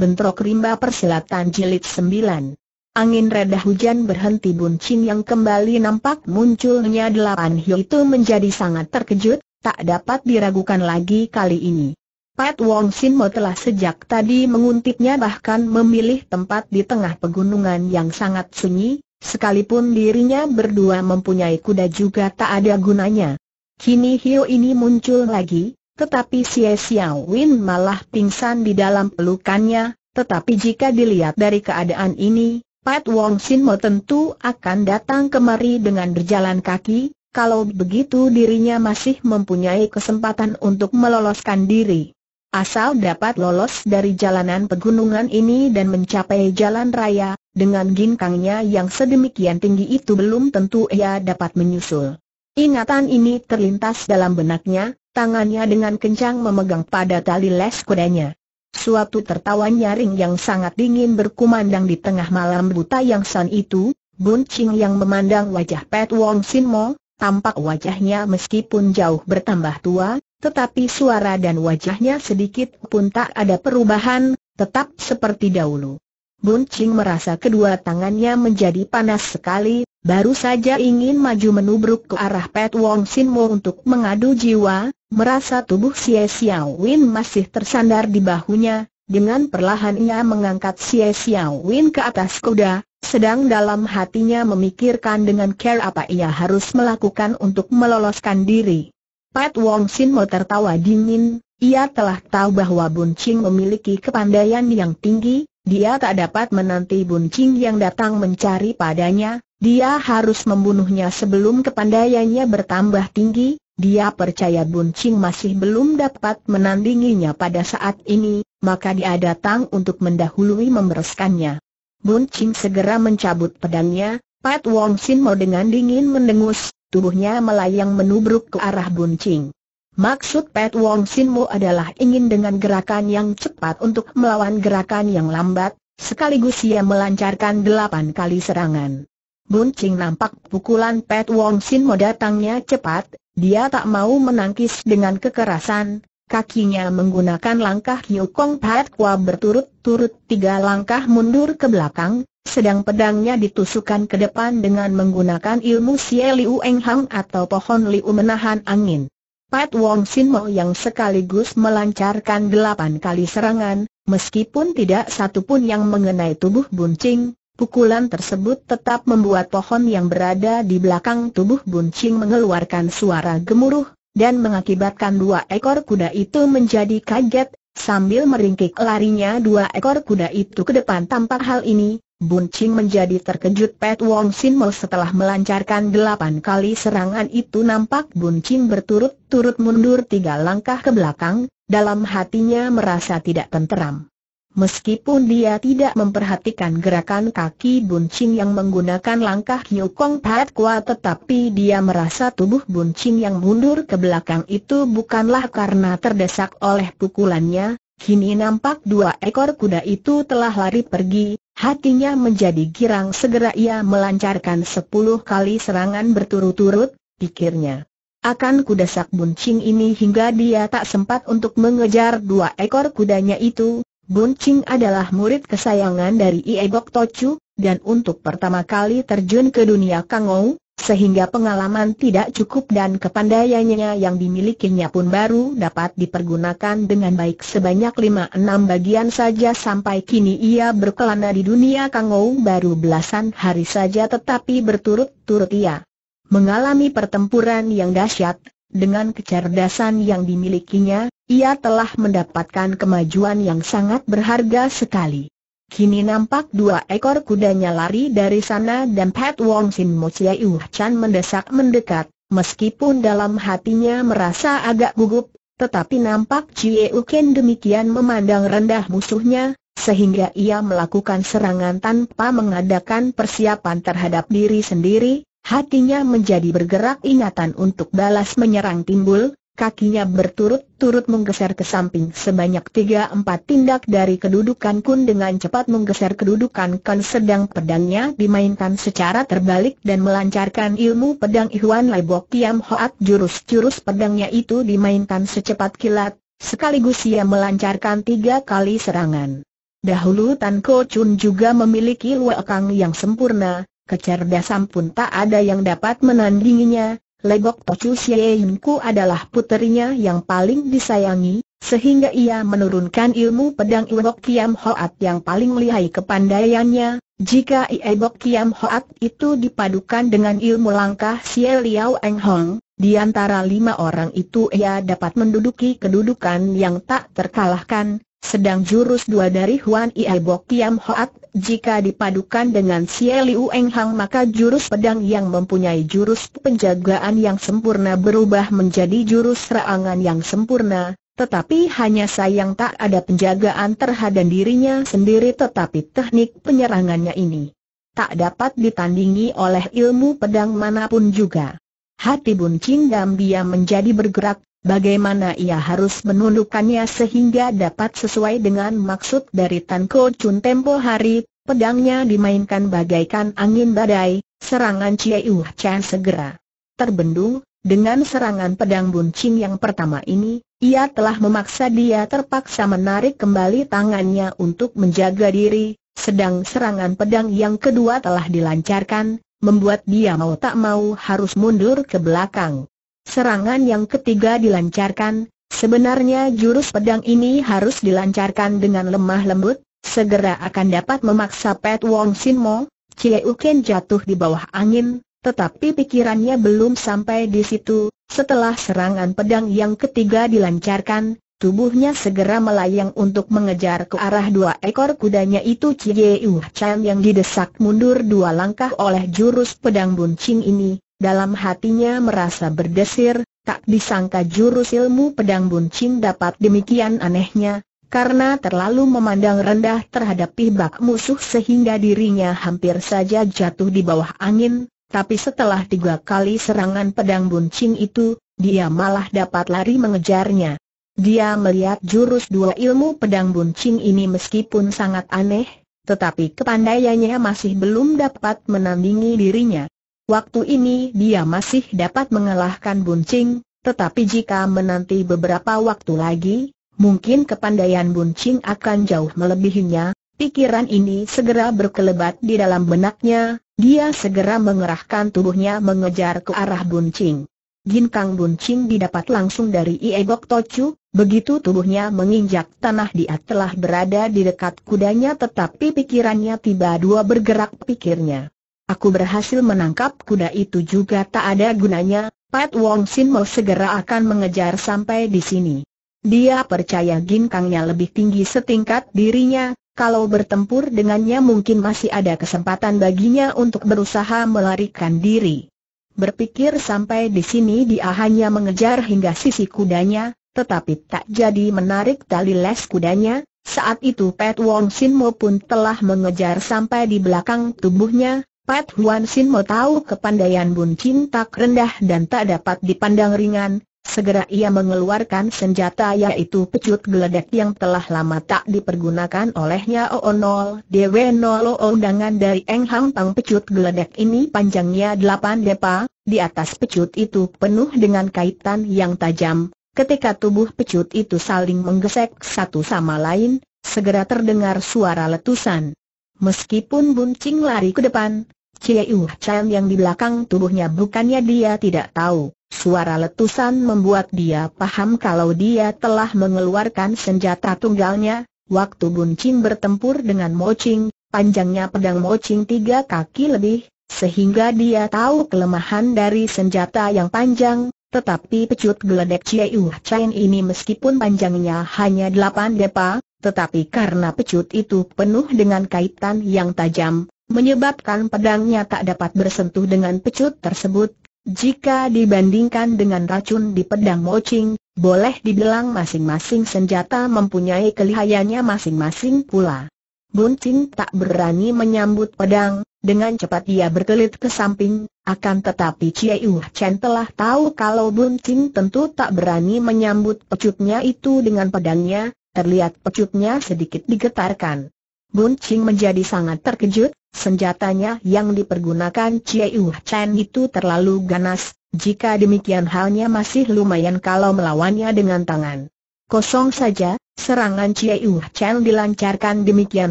Bentrok Rimba Persilatan Jilid 9 Angin reda hujan berhenti buncin yang kembali nampak munculnya delapan hiu itu menjadi sangat terkejut, tak dapat diragukan lagi kali ini. Pat Wong Sin Mo telah sejak tadi menguntitnya bahkan memilih tempat di tengah pegunungan yang sangat sunyi, sekalipun dirinya berdua mempunyai kuda juga tak ada gunanya. Kini hiu ini muncul lagi, tetapi Xie Xiao Win malah pingsan di dalam pelukannya, tetapi jika dilihat dari keadaan ini, Pat Wong Sin Mo tentu akan datang kemari dengan berjalan kaki, kalau begitu dirinya masih mempunyai kesempatan untuk meloloskan diri. Asal dapat lolos dari jalanan pegunungan ini dan mencapai jalan raya, dengan ginkangnya yang sedemikian tinggi itu belum tentu ia dapat menyusul. Ingatan ini terlintas dalam benaknya, Tangannya dengan kencang memegang pada tali les kudanya. Suatu tertawa nyaring yang sangat dingin berkumandang di tengah malam buta yang san itu, Bun Ching yang memandang wajah Pat Wong Sin Mo, tampak wajahnya meskipun jauh bertambah tua, tetapi suara dan wajahnya sedikit pun tak ada perubahan, tetap seperti dahulu. Bun Ching merasa kedua tangannya menjadi panas sekali, Baru saja ingin maju menubruk ke arah Pat Wong Sin Mo untuk mengadu jiwa, merasa tubuh Xie Xiao Win masih tersandar di bahunya, dengan perlahan ia mengangkat Xie Xiao Win ke atas kuda, sedang dalam hatinya memikirkan dengan care apa ia harus melakukan untuk meloloskan diri. Pat Wong Sin Mo tertawa dingin, ia telah tahu bahwa Bun Ching memiliki kepandaian yang tinggi, dia tak dapat menanti Bun Ching yang datang mencari padanya, dia harus membunuhnya sebelum kepandaiannya bertambah tinggi, dia percaya Buncing masih belum dapat menandinginya pada saat ini, maka dia datang untuk mendahului membereskannya. Buncing segera mencabut pedangnya, Pat Wong Sin mau dengan dingin mendengus, tubuhnya melayang menubruk ke arah Buncing. Maksud Pat Wong Sin Mo adalah ingin dengan gerakan yang cepat untuk melawan gerakan yang lambat, sekaligus ia melancarkan delapan kali serangan. Buncing nampak pukulan Pat Wong Sin mau datangnya cepat, dia tak mau menangkis dengan kekerasan, kakinya menggunakan langkah Hiu Kong Pat Kwa berturut-turut tiga langkah mundur ke belakang, sedang pedangnya ditusukkan ke depan dengan menggunakan ilmu Sie Liu Eng Hang atau pohon Liu menahan angin. Pat Wong Sin Mo yang sekaligus melancarkan delapan kali serangan, meskipun tidak satu pun yang mengenai tubuh buncing, Pukulan tersebut tetap membuat pohon yang berada di belakang tubuh Buncing mengeluarkan suara gemuruh, dan mengakibatkan dua ekor kuda itu menjadi kaget, sambil meringkik larinya dua ekor kuda itu ke depan tampak hal ini, Buncing menjadi terkejut Pet Wong Sin Mo setelah melancarkan delapan kali serangan itu nampak Buncing berturut-turut mundur tiga langkah ke belakang, dalam hatinya merasa tidak tenteram. Meskipun dia tidak memperhatikan gerakan kaki buncing yang menggunakan langkah Hiu Kong Pat Kua tetapi dia merasa tubuh buncing yang mundur ke belakang itu bukanlah karena terdesak oleh pukulannya, kini nampak dua ekor kuda itu telah lari pergi, hatinya menjadi girang segera ia melancarkan sepuluh kali serangan berturut-turut, pikirnya. Akan kudesak buncing ini hingga dia tak sempat untuk mengejar dua ekor kudanya itu, Bun Ching adalah murid kesayangan dari Ie Tochu, dan untuk pertama kali terjun ke dunia Kangou, sehingga pengalaman tidak cukup dan kepandaiannya yang dimilikinya pun baru dapat dipergunakan dengan baik sebanyak 5-6 bagian saja sampai kini ia berkelana di dunia Kangou baru belasan hari saja tetapi berturut-turut ia mengalami pertempuran yang dahsyat, dengan kecerdasan yang dimilikinya, ia telah mendapatkan kemajuan yang sangat berharga sekali. Kini nampak dua ekor kudanya lari dari sana dan Pat Wong Sin Mo Chia Chan mendesak mendekat, meskipun dalam hatinya merasa agak gugup, tetapi nampak Chie Ken demikian memandang rendah musuhnya, sehingga ia melakukan serangan tanpa mengadakan persiapan terhadap diri sendiri, Hatinya menjadi bergerak ingatan untuk balas menyerang timbul, kakinya berturut-turut menggeser ke samping sebanyak tiga empat tindak dari kedudukan Kun dengan cepat menggeser kedudukan kan sedang pedangnya dimainkan secara terbalik dan melancarkan ilmu pedang Ihwan Lebok Tiam Hoat jurus-jurus pedangnya itu dimainkan secepat kilat, sekaligus ia melancarkan tiga kali serangan. Dahulu Tan Ko Chun juga memiliki luakang yang sempurna, kecerdasan pun tak ada yang dapat menandinginya. Legok Tochu Sieyinku adalah puterinya yang paling disayangi, sehingga ia menurunkan ilmu pedang Ibok Kiam Hoat yang paling lihai kepandaiannya. Jika Ibok Kiam Hoat itu dipadukan dengan ilmu langkah Xie Liao Eng Hong, di antara lima orang itu ia dapat menduduki kedudukan yang tak terkalahkan, sedang jurus dua dari Huan Ie Bok Kiam Hoat, jika dipadukan dengan Xie Liu Eng Hang maka jurus pedang yang mempunyai jurus penjagaan yang sempurna berubah menjadi jurus serangan yang sempurna, tetapi hanya sayang tak ada penjagaan terhadap dirinya sendiri tetapi teknik penyerangannya ini tak dapat ditandingi oleh ilmu pedang manapun juga. Hati Bun Ching Gam dia menjadi bergerak, Bagaimana ia harus menundukkannya sehingga dapat sesuai dengan maksud dari Tan Ko Chun tempo hari, pedangnya dimainkan bagaikan angin badai, serangan Chie Yu uh Chan segera terbendung, dengan serangan pedang buncing yang pertama ini, ia telah memaksa dia terpaksa menarik kembali tangannya untuk menjaga diri, sedang serangan pedang yang kedua telah dilancarkan, membuat dia mau tak mau harus mundur ke belakang. Serangan yang ketiga dilancarkan, sebenarnya jurus pedang ini harus dilancarkan dengan lemah lembut, segera akan dapat memaksa Pet Wong Sin Mo, Cie Uken jatuh di bawah angin, tetapi pikirannya belum sampai di situ, setelah serangan pedang yang ketiga dilancarkan, Tubuhnya segera melayang untuk mengejar ke arah dua ekor kudanya itu Cie Chan yang didesak mundur dua langkah oleh jurus pedang buncing ini, dalam hatinya merasa berdesir, tak disangka jurus ilmu pedang buncing dapat demikian anehnya, karena terlalu memandang rendah terhadap pihak musuh sehingga dirinya hampir saja jatuh di bawah angin, tapi setelah tiga kali serangan pedang buncing itu, dia malah dapat lari mengejarnya. Dia melihat jurus dua ilmu pedang buncing ini meskipun sangat aneh, tetapi kepandaiannya masih belum dapat menandingi dirinya. Waktu ini dia masih dapat mengalahkan Buncing, tetapi jika menanti beberapa waktu lagi, mungkin kepandaian Buncing akan jauh melebihinya. Pikiran ini segera berkelebat di dalam benaknya, dia segera mengerahkan tubuhnya mengejar ke arah Buncing. Ginkang Buncing didapat langsung dari Iegok Tochu. begitu tubuhnya menginjak tanah dia telah berada di dekat kudanya tetapi pikirannya tiba dua bergerak pikirnya. Aku berhasil menangkap kuda itu juga tak ada gunanya, Pat Wong Sin mau segera akan mengejar sampai di sini. Dia percaya ginkangnya lebih tinggi setingkat dirinya, kalau bertempur dengannya mungkin masih ada kesempatan baginya untuk berusaha melarikan diri. Berpikir sampai di sini dia hanya mengejar hingga sisi kudanya, tetapi tak jadi menarik tali les kudanya, saat itu Pat Wong Sin Mo pun telah mengejar sampai di belakang tubuhnya, Pat Huan Sin mau tahu kepandaian Bun Chin tak rendah dan tak dapat dipandang ringan, segera ia mengeluarkan senjata yaitu pecut geledek yang telah lama tak dipergunakan olehnya oo Oonol Dewe Nolo undangan dari Eng Hang Tang pecut geledek ini panjangnya 8 depa, di atas pecut itu penuh dengan kaitan yang tajam, ketika tubuh pecut itu saling menggesek satu sama lain, segera terdengar suara letusan. Meskipun Bun Ching lari ke depan, Yu Chan yang di belakang tubuhnya bukannya dia tidak tahu. Suara letusan membuat dia paham kalau dia telah mengeluarkan senjata tunggalnya. Waktu Bun bertempur dengan Mo Ching, panjangnya pedang Mo Ching tiga kaki lebih, sehingga dia tahu kelemahan dari senjata yang panjang, tetapi pecut geledek Yu Chan ini meskipun panjangnya hanya delapan depa, tetapi karena pecut itu penuh dengan kaitan yang tajam, menyebabkan pedangnya tak dapat bersentuh dengan pecut tersebut. Jika dibandingkan dengan racun di pedang mocing, boleh dibilang masing-masing senjata mempunyai kelihayannya masing-masing pula. Bunting tak berani menyambut pedang, dengan cepat ia berkelit ke samping, akan tetapi Chie Yuh Chen telah tahu kalau Bunting tentu tak berani menyambut pecutnya itu dengan pedangnya, terlihat pecutnya sedikit digetarkan. Bunting menjadi sangat terkejut, Senjatanya yang dipergunakan Chiu Chen itu terlalu ganas, jika demikian halnya masih lumayan kalau melawannya dengan tangan. Kosong saja, serangan Chiu Chen dilancarkan demikian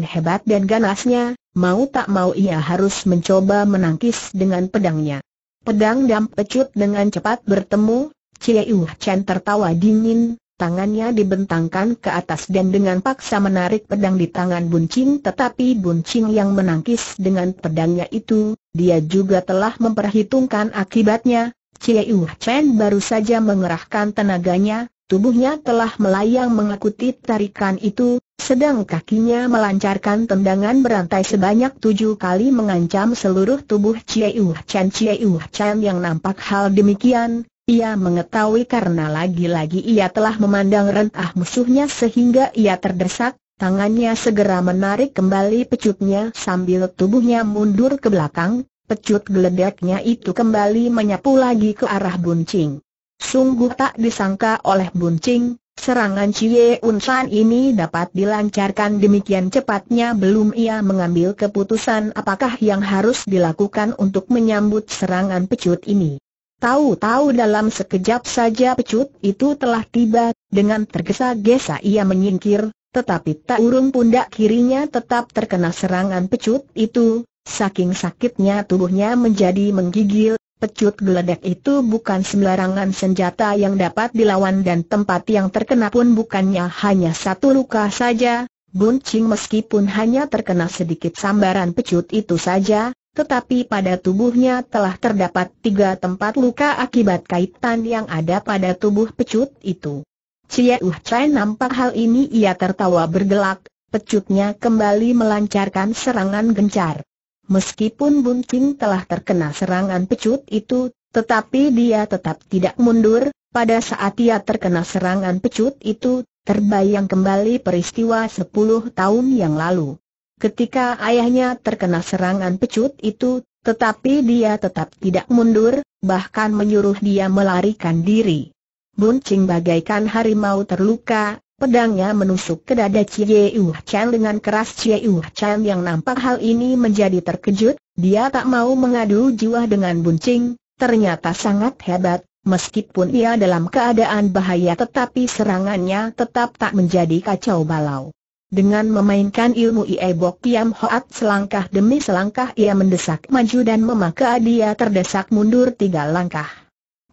hebat dan ganasnya, mau tak mau ia harus mencoba menangkis dengan pedangnya. Pedang dan pecut dengan cepat bertemu, Chiu Chen tertawa dingin, Tangannya dibentangkan ke atas dan dengan paksa menarik pedang di tangan Buncing tetapi Buncing yang menangkis dengan pedangnya itu, dia juga telah memperhitungkan akibatnya. Chia Yu Chen baru saja mengerahkan tenaganya, tubuhnya telah melayang mengikuti tarikan itu, sedang kakinya melancarkan tendangan berantai sebanyak tujuh kali mengancam seluruh tubuh Chia Yu Chen. Chia Yu Chen yang nampak hal demikian, ia mengetahui karena lagi-lagi ia telah memandang rentah musuhnya sehingga ia terdesak, tangannya segera menarik kembali pecutnya sambil tubuhnya mundur ke belakang, pecut geledeknya itu kembali menyapu lagi ke arah buncing. Sungguh tak disangka oleh buncing, serangan Cie Unsan ini dapat dilancarkan demikian cepatnya belum ia mengambil keputusan apakah yang harus dilakukan untuk menyambut serangan pecut ini. Tahu-tahu dalam sekejap saja pecut itu telah tiba, dengan tergesa-gesa ia menyingkir, tetapi tak urung pundak kirinya tetap terkena serangan pecut itu, saking sakitnya tubuhnya menjadi menggigil, pecut geledek itu bukan sembarangan senjata yang dapat dilawan dan tempat yang terkena pun bukannya hanya satu luka saja, Buncing meskipun hanya terkena sedikit sambaran pecut itu saja, tetapi pada tubuhnya telah terdapat tiga tempat luka akibat kaitan yang ada pada tubuh pecut itu. Cie Uh Chai nampak hal ini ia tertawa bergelak, pecutnya kembali melancarkan serangan gencar. Meskipun Qing telah terkena serangan pecut itu, tetapi dia tetap tidak mundur, pada saat ia terkena serangan pecut itu, terbayang kembali peristiwa sepuluh tahun yang lalu. Ketika ayahnya terkena serangan pecut itu, tetapi dia tetap tidak mundur, bahkan menyuruh dia melarikan diri. Buncing bagaikan harimau terluka, pedangnya menusuk ke dada Cie Yu Chan dengan keras Cie Yu Chan yang nampak hal ini menjadi terkejut, dia tak mau mengadu jiwa dengan Buncing, ternyata sangat hebat, meskipun ia dalam keadaan bahaya tetapi serangannya tetap tak menjadi kacau balau. Dengan memainkan ilmu Iebok Kiam Hoat selangkah demi selangkah ia mendesak maju dan memaka dia terdesak mundur tiga langkah.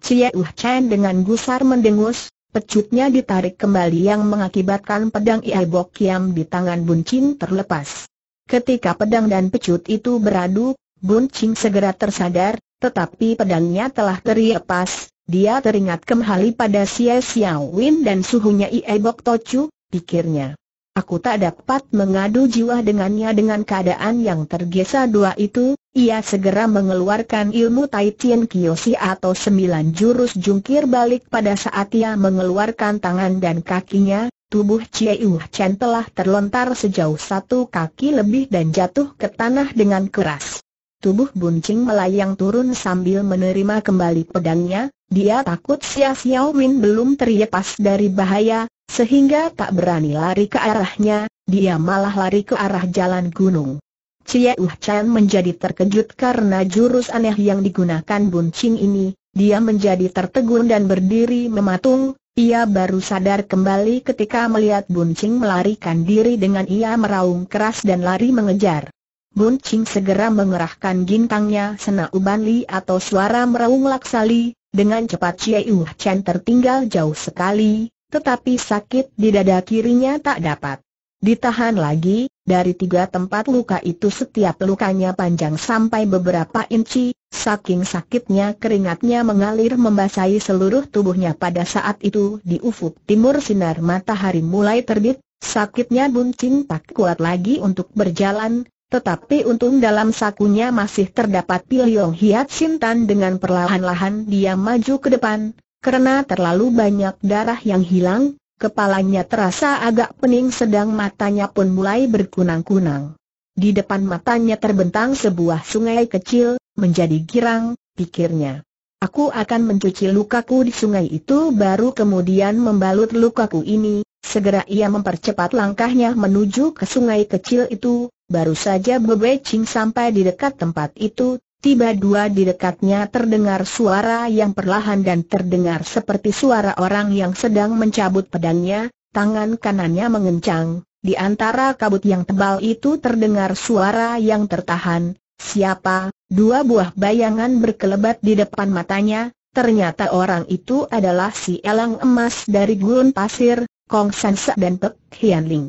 Cie Uh Chen dengan gusar mendengus, pecutnya ditarik kembali yang mengakibatkan pedang Iebok Kiam di tangan Bun Ching terlepas. Ketika pedang dan pecut itu beradu, Bun Ching segera tersadar, tetapi pedangnya telah terlepas, dia teringat kembali pada Sia Xiao Win dan suhunya Iebok Tochu, pikirnya. Aku tak dapat mengadu jiwa dengannya dengan keadaan yang tergesa dua itu, ia segera mengeluarkan ilmu Tai Tien Kiyoshi atau sembilan jurus jungkir balik pada saat ia mengeluarkan tangan dan kakinya, tubuh Cieu Chen telah terlontar sejauh satu kaki lebih dan jatuh ke tanah dengan keras. Tubuh Buncing melayang turun sambil menerima kembali pedangnya, dia takut Xia Win belum terlepas dari bahaya, sehingga tak berani lari ke arahnya, dia malah lari ke arah jalan gunung. Cie Uh Chan menjadi terkejut karena jurus aneh yang digunakan Buncing ini, dia menjadi tertegun dan berdiri mematung, ia baru sadar kembali ketika melihat Buncing melarikan diri dengan ia meraung keras dan lari mengejar. Bun Ching segera mengerahkan gintangnya sena uban Li atau suara meraung laksali, dengan cepat Chie Yuh Chen tertinggal jauh sekali, tetapi sakit di dada kirinya tak dapat ditahan lagi, dari tiga tempat luka itu setiap lukanya panjang sampai beberapa inci, saking sakitnya keringatnya mengalir membasahi seluruh tubuhnya pada saat itu di ufuk timur sinar matahari mulai terbit, sakitnya Bun Ching tak kuat lagi untuk berjalan, tetapi untung dalam sakunya masih terdapat pil Yong Hiat Sintan dengan perlahan-lahan dia maju ke depan, karena terlalu banyak darah yang hilang, kepalanya terasa agak pening sedang matanya pun mulai berkunang-kunang. Di depan matanya terbentang sebuah sungai kecil, menjadi girang, pikirnya. Aku akan mencuci lukaku di sungai itu baru kemudian membalut lukaku ini, segera ia mempercepat langkahnya menuju ke sungai kecil itu, Baru saja Bebe Ching sampai di dekat tempat itu, tiba dua di dekatnya terdengar suara yang perlahan dan terdengar seperti suara orang yang sedang mencabut pedangnya, tangan kanannya mengencang. Di antara kabut yang tebal itu terdengar suara yang tertahan, siapa, dua buah bayangan berkelebat di depan matanya, ternyata orang itu adalah si elang emas dari gurun pasir, Kong Sansa dan Pek Hian Ling.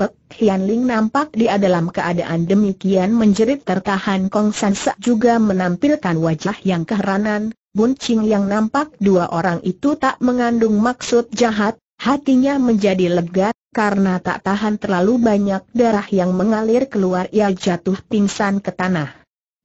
Pek Hian nampak dia dalam keadaan demikian menjerit tertahan Kong San Sa juga menampilkan wajah yang keheranan, Bun Ching yang nampak dua orang itu tak mengandung maksud jahat, hatinya menjadi lega, karena tak tahan terlalu banyak darah yang mengalir keluar ia jatuh pingsan ke tanah.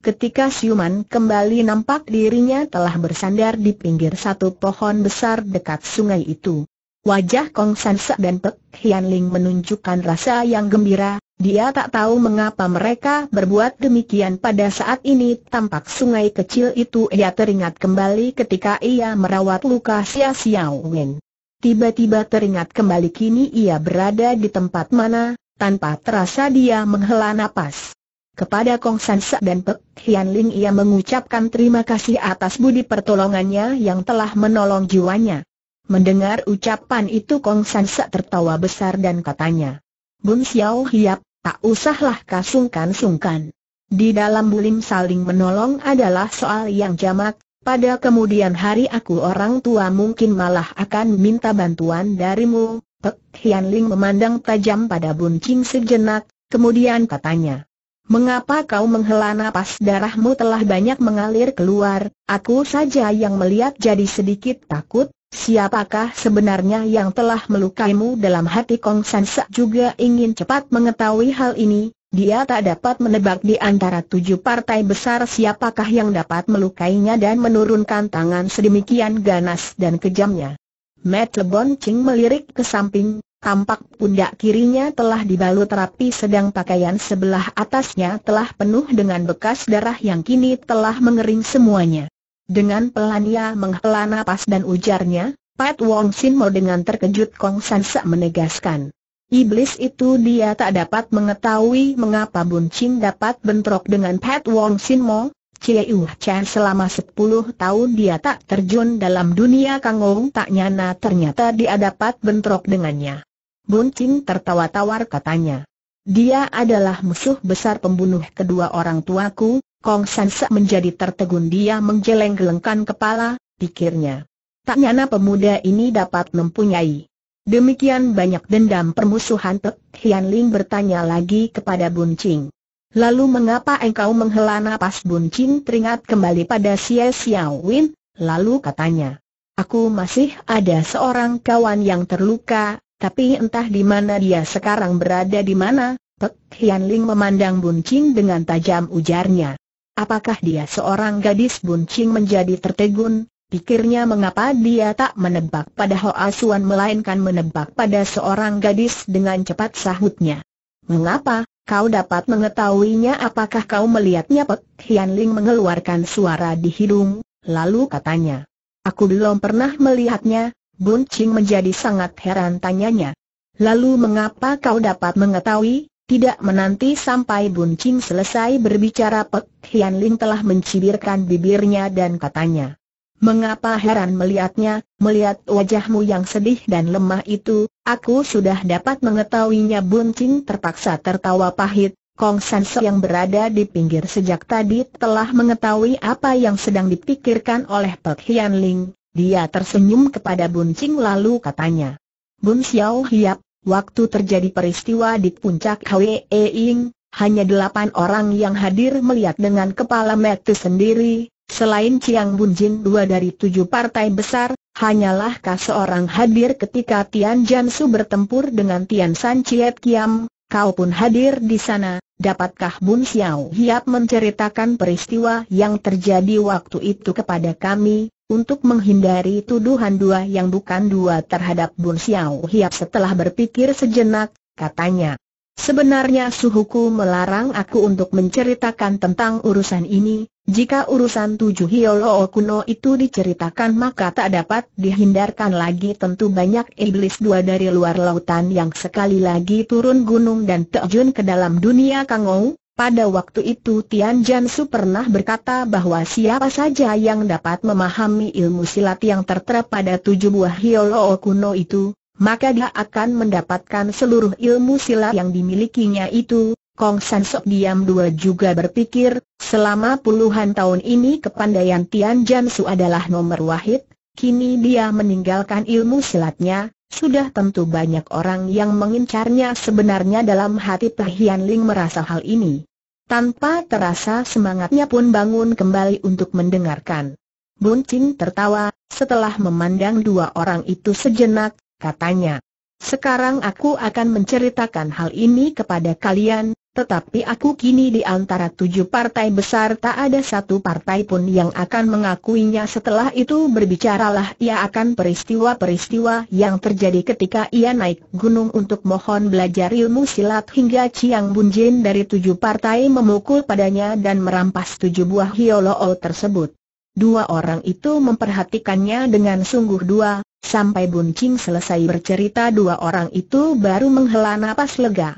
Ketika siuman kembali nampak dirinya telah bersandar di pinggir satu pohon besar dekat sungai itu. Wajah Kong San Sa dan Pek Hian Ling menunjukkan rasa yang gembira, dia tak tahu mengapa mereka berbuat demikian pada saat ini tampak sungai kecil itu ia teringat kembali ketika ia merawat luka Sia Siao Wen. Tiba-tiba teringat kembali kini ia berada di tempat mana, tanpa terasa dia menghela nafas. Kepada Kong San Sa dan Pek Hian Ling ia mengucapkan terima kasih atas budi pertolongannya yang telah menolong jiwanya. Mendengar ucapan itu Kong San Se tertawa besar dan katanya, Bun Xiao Hiap, tak usahlah kasungkan-sungkan. Di dalam bulim saling menolong adalah soal yang jamak, pada kemudian hari aku orang tua mungkin malah akan minta bantuan darimu. Pek Hian Ling memandang tajam pada Bun Qing sejenak, kemudian katanya, Mengapa kau menghela napas darahmu telah banyak mengalir keluar, aku saja yang melihat jadi sedikit takut, Siapakah sebenarnya yang telah melukaimu dalam hati Kong San Sak juga ingin cepat mengetahui hal ini, dia tak dapat menebak di antara tujuh partai besar siapakah yang dapat melukainya dan menurunkan tangan sedemikian ganas dan kejamnya. Matt Lebon Ching melirik ke samping, tampak pundak kirinya telah dibalut rapi sedang pakaian sebelah atasnya telah penuh dengan bekas darah yang kini telah mengering semuanya. Dengan pelan ia menghela nafas dan ujarnya, Pat Wong Sin Mo dengan terkejut Kong San Sa menegaskan. Iblis itu dia tak dapat mengetahui mengapa Bun Chin dapat bentrok dengan Pat Wong Sin Mo, Cieu Chan selama 10 tahun dia tak terjun dalam dunia Ong tak nyana ternyata dia dapat bentrok dengannya. Bun Chin tertawa tawar katanya. Dia adalah musuh besar pembunuh kedua orang tuaku, Kong Sansa menjadi tertegun dia menggeleng-gelengkan kepala, pikirnya. Tak nyana pemuda ini dapat mempunyai demikian banyak dendam permusuhan Tek Hian Ling bertanya lagi kepada Bun Ching. Lalu mengapa engkau menghela napas Bun Ching teringat kembali pada Xie Xiao Win, lalu katanya. Aku masih ada seorang kawan yang terluka, tapi entah di mana dia sekarang berada di mana, Tek Hian Ling memandang Bun Ching dengan tajam ujarnya. Apakah dia seorang gadis buncing menjadi tertegun? Pikirnya mengapa dia tak menebak pada Hoa Suan melainkan menebak pada seorang gadis dengan cepat sahutnya. Mengapa, kau dapat mengetahuinya apakah kau melihatnya Pek Hian Ling mengeluarkan suara di hidung, lalu katanya. Aku belum pernah melihatnya, Bun Ching menjadi sangat heran tanyanya. Lalu mengapa kau dapat mengetahui? Tidak menanti sampai Bun Ching selesai berbicara Pek Hian Ling telah mencibirkan bibirnya dan katanya. Mengapa heran melihatnya, melihat wajahmu yang sedih dan lemah itu, aku sudah dapat mengetahuinya Bun Ching terpaksa tertawa pahit, Kong San Se yang berada di pinggir sejak tadi telah mengetahui apa yang sedang dipikirkan oleh Pek Hian Ling, dia tersenyum kepada Bun Ching lalu katanya. Bun Xiao Hiap, Waktu terjadi peristiwa di puncak Hwee Ing, hanya delapan orang yang hadir melihat dengan kepala mata sendiri, selain Chiang Bun Jin dua dari tujuh partai besar, hanyalah kah seorang hadir ketika Tian Su bertempur dengan Tian San Chiet Kiam, kau pun hadir di sana, dapatkah Bun Xiao Hiap menceritakan peristiwa yang terjadi waktu itu kepada kami, untuk menghindari tuduhan dua yang bukan dua terhadap Bun Xiao Hiap setelah berpikir sejenak, katanya. Sebenarnya suhuku melarang aku untuk menceritakan tentang urusan ini, jika urusan tujuh O kuno itu diceritakan maka tak dapat dihindarkan lagi tentu banyak iblis dua dari luar lautan yang sekali lagi turun gunung dan terjun ke dalam dunia kangou, pada waktu itu Tian Jansu pernah berkata bahwa siapa saja yang dapat memahami ilmu silat yang tertera pada tujuh buah hiolo kuno itu, maka dia akan mendapatkan seluruh ilmu silat yang dimilikinya itu. Kong San Sok diam dua juga berpikir, selama puluhan tahun ini kepandaian Tian Jansu adalah nomor wahid, kini dia meninggalkan ilmu silatnya, sudah tentu banyak orang yang mengincarnya sebenarnya dalam hati Pahian Ling merasa hal ini. Tanpa terasa semangatnya pun bangun kembali untuk mendengarkan. Buncing tertawa, setelah memandang dua orang itu sejenak, katanya. Sekarang aku akan menceritakan hal ini kepada kalian, tetapi aku kini di antara tujuh partai besar tak ada satu partai pun yang akan mengakuinya setelah itu berbicaralah ia akan peristiwa-peristiwa yang terjadi ketika ia naik gunung untuk mohon belajar ilmu silat hingga Chiang Bunjin dari tujuh partai memukul padanya dan merampas tujuh buah hioloo tersebut. Dua orang itu memperhatikannya dengan sungguh dua, sampai Buncing selesai bercerita dua orang itu baru menghela napas lega.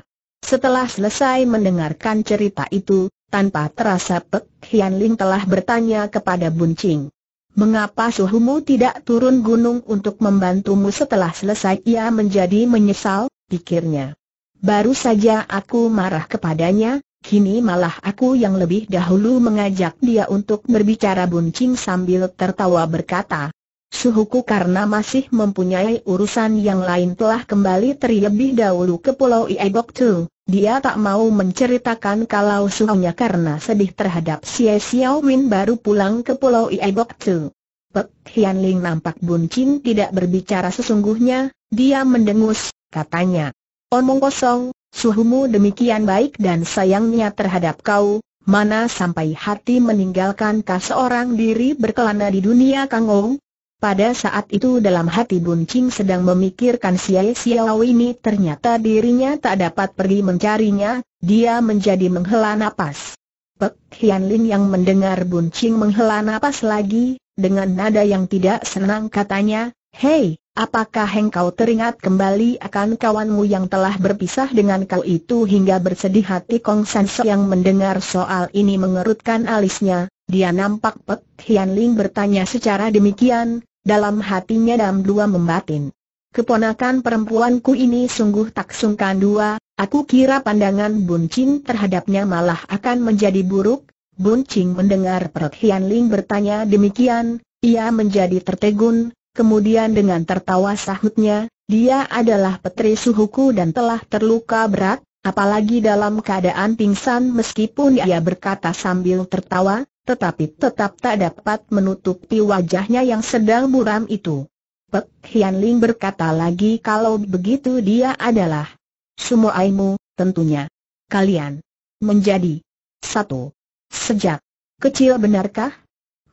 Setelah selesai mendengarkan cerita itu, tanpa terasa Pek Hian Ling telah bertanya kepada Buncing. Mengapa suhumu tidak turun gunung untuk membantumu setelah selesai ia menjadi menyesal, pikirnya. Baru saja aku marah kepadanya, kini malah aku yang lebih dahulu mengajak dia untuk berbicara Buncing sambil tertawa berkata. Suhuku karena masih mempunyai urusan yang lain telah kembali terlebih dahulu ke Pulau Iebok Tu. Dia tak mau menceritakan kalau suhunya karena sedih terhadap Si Xiao Win baru pulang ke Pulau Iebok Tu. Pek Hian Ling nampak Bun Chin tidak berbicara sesungguhnya, dia mendengus, katanya. Omong kosong, suhumu demikian baik dan sayangnya terhadap kau, mana sampai hati meninggalkan kas seorang diri berkelana di dunia kangong, pada saat itu dalam hati Bun Ching sedang memikirkan Xiao Xiao ini ternyata dirinya tak dapat pergi mencarinya, dia menjadi menghela napas. Pek Hian yang mendengar Bun Ching menghela napas lagi, dengan nada yang tidak senang katanya, Hei, apakah engkau teringat kembali akan kawanmu yang telah berpisah dengan kau itu hingga bersedih hati Kong San so yang mendengar soal ini mengerutkan alisnya, dia nampak Pek Hian Ling bertanya secara demikian, dalam hatinya Dam Dua membatin. Keponakan perempuanku ini sungguh tak sungkan dua, aku kira pandangan Ching terhadapnya malah akan menjadi buruk. Buncing mendengar Perut Hian Ling bertanya demikian, ia menjadi tertegun, kemudian dengan tertawa sahutnya, dia adalah petri suhuku dan telah terluka berat, apalagi dalam keadaan pingsan meskipun ia berkata sambil tertawa, tetapi tetap tak dapat menutupi wajahnya yang sedang buram itu. Pek Hian Ling berkata lagi kalau begitu dia adalah Aimu, tentunya. Kalian menjadi satu. Sejak kecil benarkah?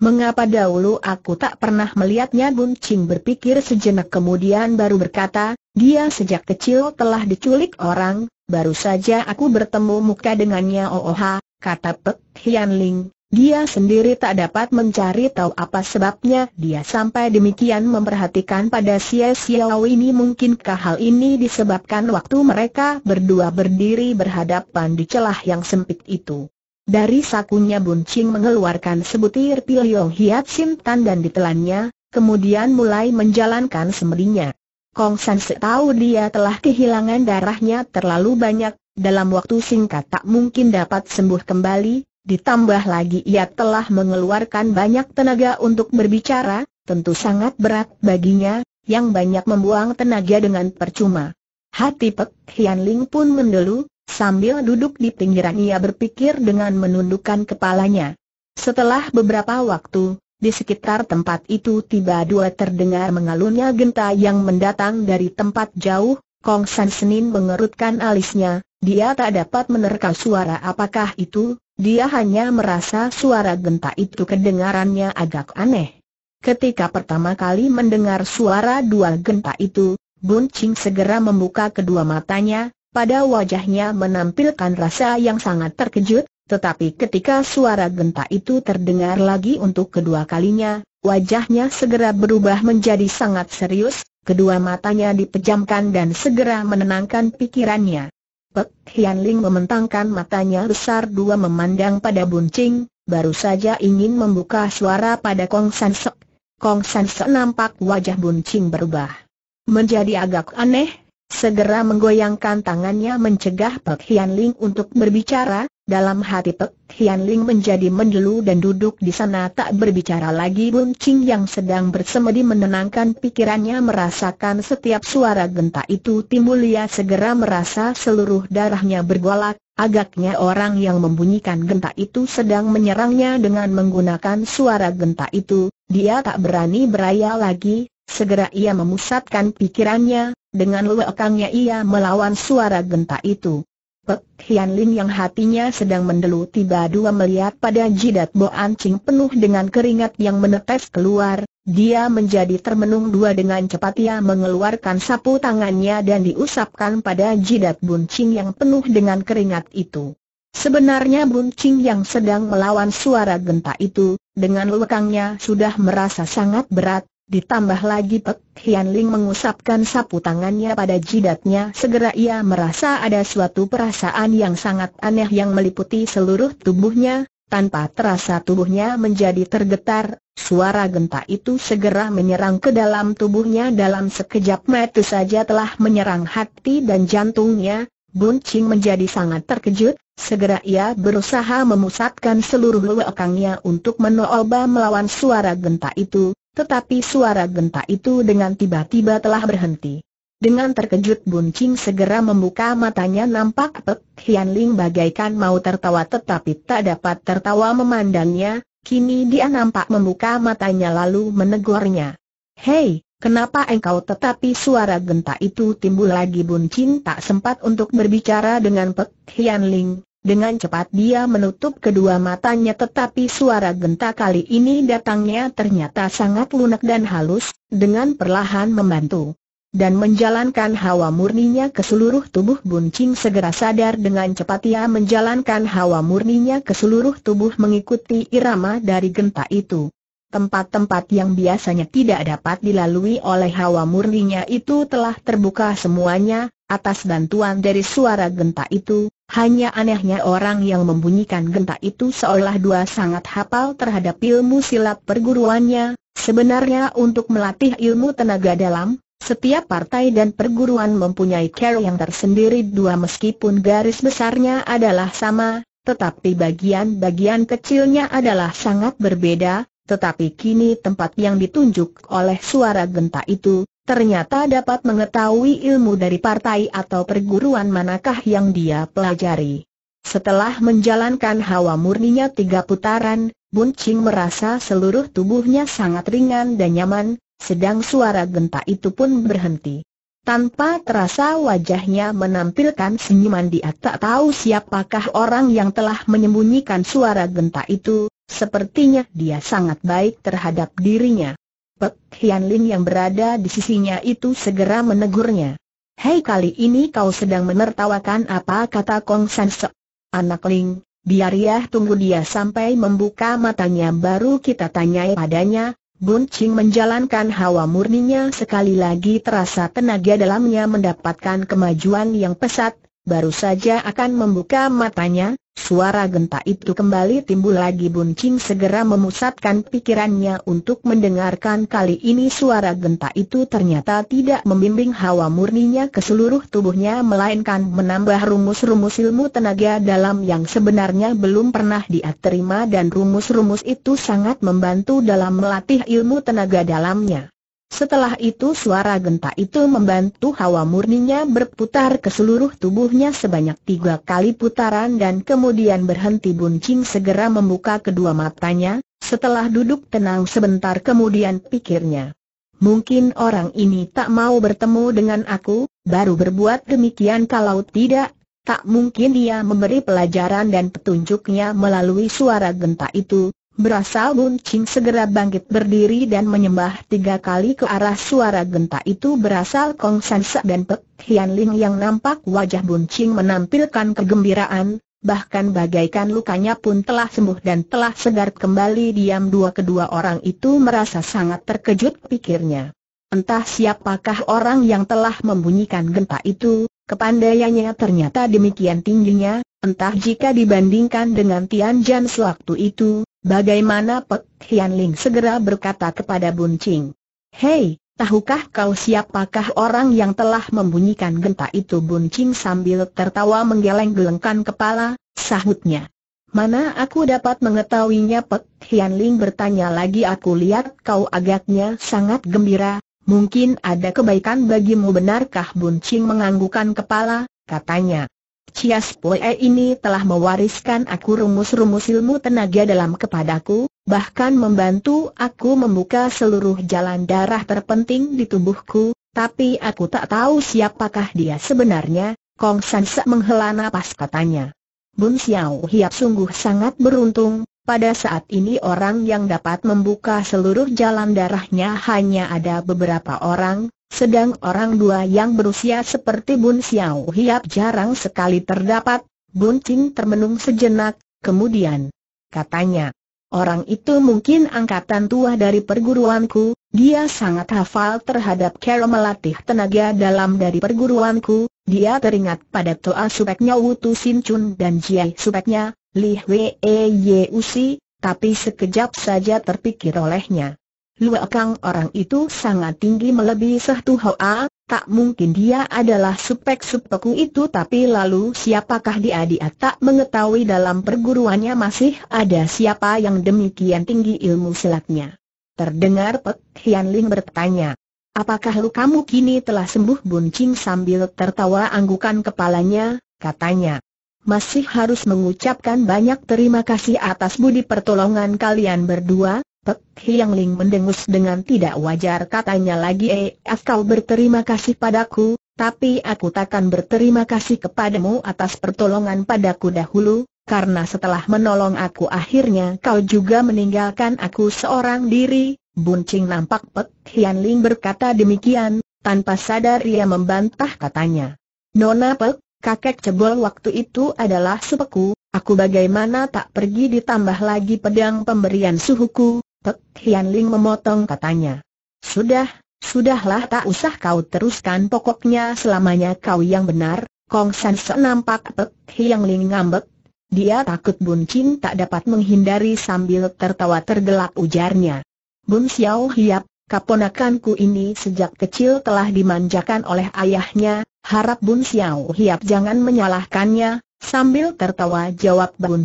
Mengapa dahulu aku tak pernah melihatnya Bun Ching berpikir sejenak kemudian baru berkata, dia sejak kecil telah diculik orang, baru saja aku bertemu muka dengannya Oh, oh kata Pek Hian Ling, dia sendiri tak dapat mencari tahu apa sebabnya dia sampai demikian memperhatikan pada Xie Xiao ini mungkinkah hal ini disebabkan waktu mereka berdua berdiri berhadapan di celah yang sempit itu. Dari sakunya Buncing mengeluarkan sebutir pil Yong Hiat Sintan dan ditelannya, kemudian mulai menjalankan semedinya. Kong San setahu dia telah kehilangan darahnya terlalu banyak, dalam waktu singkat tak mungkin dapat sembuh kembali, Ditambah lagi ia telah mengeluarkan banyak tenaga untuk berbicara, tentu sangat berat baginya, yang banyak membuang tenaga dengan percuma. Hati Pek Hian Ling pun mendelu, sambil duduk di pinggiran ia berpikir dengan menundukkan kepalanya. Setelah beberapa waktu, di sekitar tempat itu tiba dua terdengar mengalunnya genta yang mendatang dari tempat jauh, Kong San Senin mengerutkan alisnya, dia tak dapat menerka suara apakah itu, dia hanya merasa suara genta itu kedengarannya agak aneh. Ketika pertama kali mendengar suara dua genta itu, Bun Ching segera membuka kedua matanya, pada wajahnya menampilkan rasa yang sangat terkejut, tetapi ketika suara genta itu terdengar lagi untuk kedua kalinya, wajahnya segera berubah menjadi sangat serius, kedua matanya dipejamkan dan segera menenangkan pikirannya. Pek Hian Ling mementangkan matanya besar dua memandang pada Buncing, baru saja ingin membuka suara pada Kong San Sek. Kong San Sek nampak wajah Buncing berubah. Menjadi agak aneh, segera menggoyangkan tangannya mencegah Pek Hian Ling untuk berbicara, dalam hati Pek Hian Ling menjadi mendelu dan duduk di sana tak berbicara lagi Bun Ching yang sedang bersemedi menenangkan pikirannya merasakan setiap suara genta itu timbul ia segera merasa seluruh darahnya bergolak, agaknya orang yang membunyikan genta itu sedang menyerangnya dengan menggunakan suara genta itu, dia tak berani beraya lagi, segera ia memusatkan pikirannya, dengan luakannya ia melawan suara genta itu. Pek Hian Lin yang hatinya sedang mendelu tiba dua melihat pada jidat Bo Ancing penuh dengan keringat yang menetes keluar, dia menjadi termenung dua dengan cepat ia mengeluarkan sapu tangannya dan diusapkan pada jidat buncing yang penuh dengan keringat itu. Sebenarnya buncing yang sedang melawan suara genta itu, dengan lekangnya sudah merasa sangat berat, Ditambah lagi Pek Hian Ling mengusapkan sapu tangannya pada jidatnya Segera ia merasa ada suatu perasaan yang sangat aneh yang meliputi seluruh tubuhnya Tanpa terasa tubuhnya menjadi tergetar Suara genta itu segera menyerang ke dalam tubuhnya Dalam sekejap mata saja telah menyerang hati dan jantungnya Buncing menjadi sangat terkejut Segera ia berusaha memusatkan seluruh lewekangnya untuk menolba melawan suara genta itu tetapi suara genta itu dengan tiba-tiba telah berhenti. Dengan terkejut Bun Ching segera membuka matanya nampak Pek Hian Ling bagaikan mau tertawa tetapi tak dapat tertawa memandangnya, kini dia nampak membuka matanya lalu menegurnya. Hei, kenapa engkau tetapi suara genta itu timbul lagi Bun Ching tak sempat untuk berbicara dengan Pek Hian Ling, dengan cepat dia menutup kedua matanya tetapi suara genta kali ini datangnya ternyata sangat lunak dan halus, dengan perlahan membantu. Dan menjalankan hawa murninya ke seluruh tubuh Buncing segera sadar dengan cepat ia menjalankan hawa murninya ke seluruh tubuh mengikuti irama dari genta itu. Tempat-tempat yang biasanya tidak dapat dilalui oleh hawa murninya itu telah terbuka semuanya, atas bantuan dari suara genta itu, hanya anehnya orang yang membunyikan genta itu seolah dua sangat hafal terhadap ilmu silat perguruannya, sebenarnya untuk melatih ilmu tenaga dalam, setiap partai dan perguruan mempunyai care yang tersendiri dua meskipun garis besarnya adalah sama, tetapi bagian-bagian kecilnya adalah sangat berbeda, tetapi kini tempat yang ditunjuk oleh suara genta itu, ternyata dapat mengetahui ilmu dari partai atau perguruan manakah yang dia pelajari. Setelah menjalankan hawa murninya tiga putaran, Bun Ching merasa seluruh tubuhnya sangat ringan dan nyaman, sedang suara genta itu pun berhenti. Tanpa terasa wajahnya menampilkan senyuman dia tak tahu siapakah orang yang telah menyembunyikan suara genta itu, sepertinya dia sangat baik terhadap dirinya. Pek Hian Lin yang berada di sisinya itu segera menegurnya. Hei kali ini kau sedang menertawakan apa kata Kong San Se. Anak Ling, biar ya tunggu dia sampai membuka matanya baru kita tanyai padanya. Bun Ching menjalankan hawa murninya sekali lagi terasa tenaga dalamnya mendapatkan kemajuan yang pesat, baru saja akan membuka matanya, suara genta itu kembali timbul lagi Buncing segera memusatkan pikirannya untuk mendengarkan kali ini suara genta itu ternyata tidak membimbing hawa murninya ke seluruh tubuhnya melainkan menambah rumus-rumus ilmu tenaga dalam yang sebenarnya belum pernah dia terima dan rumus-rumus itu sangat membantu dalam melatih ilmu tenaga dalamnya. Setelah itu suara genta itu membantu hawa murninya berputar ke seluruh tubuhnya sebanyak tiga kali putaran dan kemudian berhenti buncing segera membuka kedua matanya, setelah duduk tenang sebentar kemudian pikirnya. Mungkin orang ini tak mau bertemu dengan aku, baru berbuat demikian kalau tidak, tak mungkin dia memberi pelajaran dan petunjuknya melalui suara genta itu, Berasal Bun Ching segera bangkit berdiri dan menyembah tiga kali ke arah suara genta itu berasal Kong San Sansa dan Pek Hian Ling yang nampak wajah Bun Ching menampilkan kegembiraan, bahkan bagaikan lukanya pun telah sembuh dan telah segar kembali diam dua kedua orang itu merasa sangat terkejut pikirnya. Entah siapakah orang yang telah membunyikan genta itu, kepandaiannya ternyata demikian tingginya, entah jika dibandingkan dengan Tian Jan sewaktu itu, Bagaimana Pek Hian segera berkata kepada Bun Ching. Hei, tahukah kau siapakah orang yang telah membunyikan genta itu Bun Ching sambil tertawa menggeleng-gelengkan kepala, sahutnya. Mana aku dapat mengetahuinya Pek Hian bertanya lagi aku lihat kau agaknya sangat gembira, mungkin ada kebaikan bagimu benarkah Bun Ching menganggukan kepala, katanya. Cias Poe ini telah mewariskan aku rumus-rumus ilmu tenaga dalam kepadaku, bahkan membantu aku membuka seluruh jalan darah terpenting di tubuhku, tapi aku tak tahu siapakah dia sebenarnya, Kong Sansa menghela napas katanya. Bun Xiao Hiap sungguh sangat beruntung, pada saat ini orang yang dapat membuka seluruh jalan darahnya hanya ada beberapa orang, sedang orang dua yang berusia seperti Bun Xiao Hiap jarang sekali terdapat, Bun Qing termenung sejenak, kemudian katanya, orang itu mungkin angkatan tua dari perguruanku, dia sangat hafal terhadap cara melatih tenaga dalam dari perguruanku, dia teringat pada toa supeknya Wutu Sin Chun dan Jiai supeknya, Li Wei e Ye Usi, tapi sekejap saja terpikir olehnya kang orang itu sangat tinggi melebihi satu hoa, tak mungkin dia adalah supek-supeku itu tapi lalu siapakah dia dia tak mengetahui dalam perguruannya masih ada siapa yang demikian tinggi ilmu silatnya. Terdengar Pek Hian Ling bertanya, apakah lu kamu kini telah sembuh buncing sambil tertawa anggukan kepalanya, katanya. Masih harus mengucapkan banyak terima kasih atas budi pertolongan kalian berdua, Pek Hiang Ling mendengus dengan tidak wajar katanya lagi eh, kau berterima kasih padaku, tapi aku takkan berterima kasih kepadamu atas pertolongan padaku dahulu, karena setelah menolong aku akhirnya kau juga meninggalkan aku seorang diri, Buncing nampak Pek Hiang Ling berkata demikian, tanpa sadar ia membantah katanya. Nona Pek, kakek cebol waktu itu adalah sepeku, aku bagaimana tak pergi ditambah lagi pedang pemberian suhuku, Pek Hian Ling memotong katanya. Sudah, sudahlah tak usah kau teruskan pokoknya selamanya kau yang benar, Kong San Se nampak Pek Hian Ling ngambek. Dia takut Bun Chin tak dapat menghindari sambil tertawa tergelak ujarnya. Bun Xiao Hiap, kaponakanku ini sejak kecil telah dimanjakan oleh ayahnya, harap Bun Xiao Hiap jangan menyalahkannya, sambil tertawa jawab Bun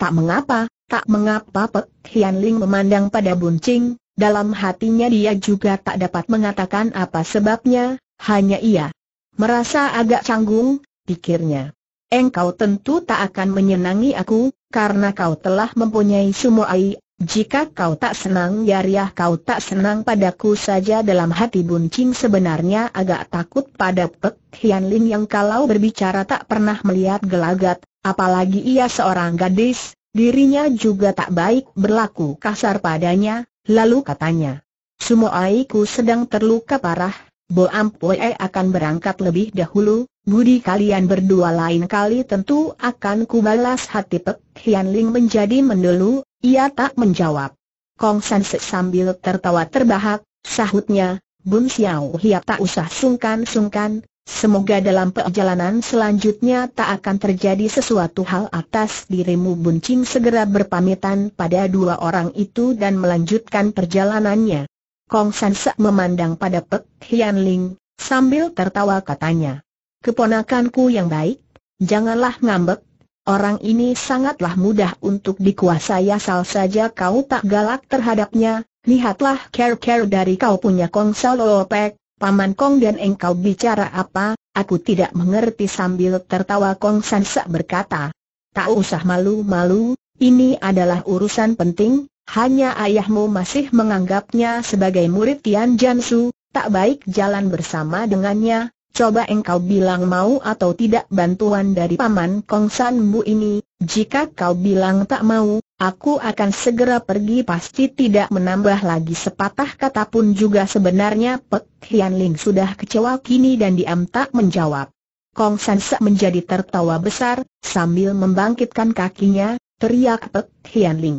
tak mengapa, Tak mengapa Pek Hian Ling memandang pada Buncing, dalam hatinya dia juga tak dapat mengatakan apa sebabnya, hanya ia merasa agak canggung, pikirnya. Engkau tentu tak akan menyenangi aku, karena kau telah mempunyai sumuai, jika kau tak senang yariah kau tak senang padaku saja dalam hati buncing sebenarnya agak takut pada Pek Hian Ling yang kalau berbicara tak pernah melihat gelagat, apalagi ia seorang gadis, Dirinya juga tak baik berlaku kasar padanya, lalu katanya. semua aiku sedang terluka parah, Bo Ampoe akan berangkat lebih dahulu, budi kalian berdua lain kali tentu akan kubalas hati Pek Hian Ling menjadi mendelu, ia tak menjawab. Kong San Se sambil tertawa terbahak, sahutnya, Bun Xiao Hiap tak usah sungkan-sungkan, Semoga dalam perjalanan selanjutnya tak akan terjadi sesuatu hal atas dirimu Buncing segera berpamitan pada dua orang itu dan melanjutkan perjalanannya. Kong Sansak memandang pada Pek Hian Ling, sambil tertawa katanya. Keponakanku yang baik, janganlah ngambek, orang ini sangatlah mudah untuk dikuasai asal saja kau tak galak terhadapnya, lihatlah care-care dari kau punya Kong Salopek, Paman Kong dan engkau bicara apa, aku tidak mengerti sambil tertawa Kong Sansa berkata. Tak usah malu-malu, ini adalah urusan penting, hanya ayahmu masih menganggapnya sebagai murid Tian Jansu, tak baik jalan bersama dengannya, Coba engkau bilang mau atau tidak bantuan dari Paman Kong San Bu ini, jika kau bilang tak mau, aku akan segera pergi pasti tidak menambah lagi sepatah kata pun juga sebenarnya Pek Hian Ling sudah kecewa kini dan diam tak menjawab. Kong San Se menjadi tertawa besar, sambil membangkitkan kakinya, teriak Pek Hian Ling.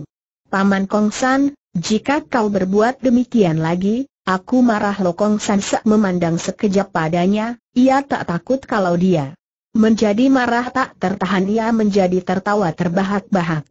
Paman Kong San, jika kau berbuat demikian lagi, Aku marah Lokong Sansak memandang sekejap padanya, ia tak takut kalau dia menjadi marah tak tertahan ia menjadi tertawa terbahak-bahak.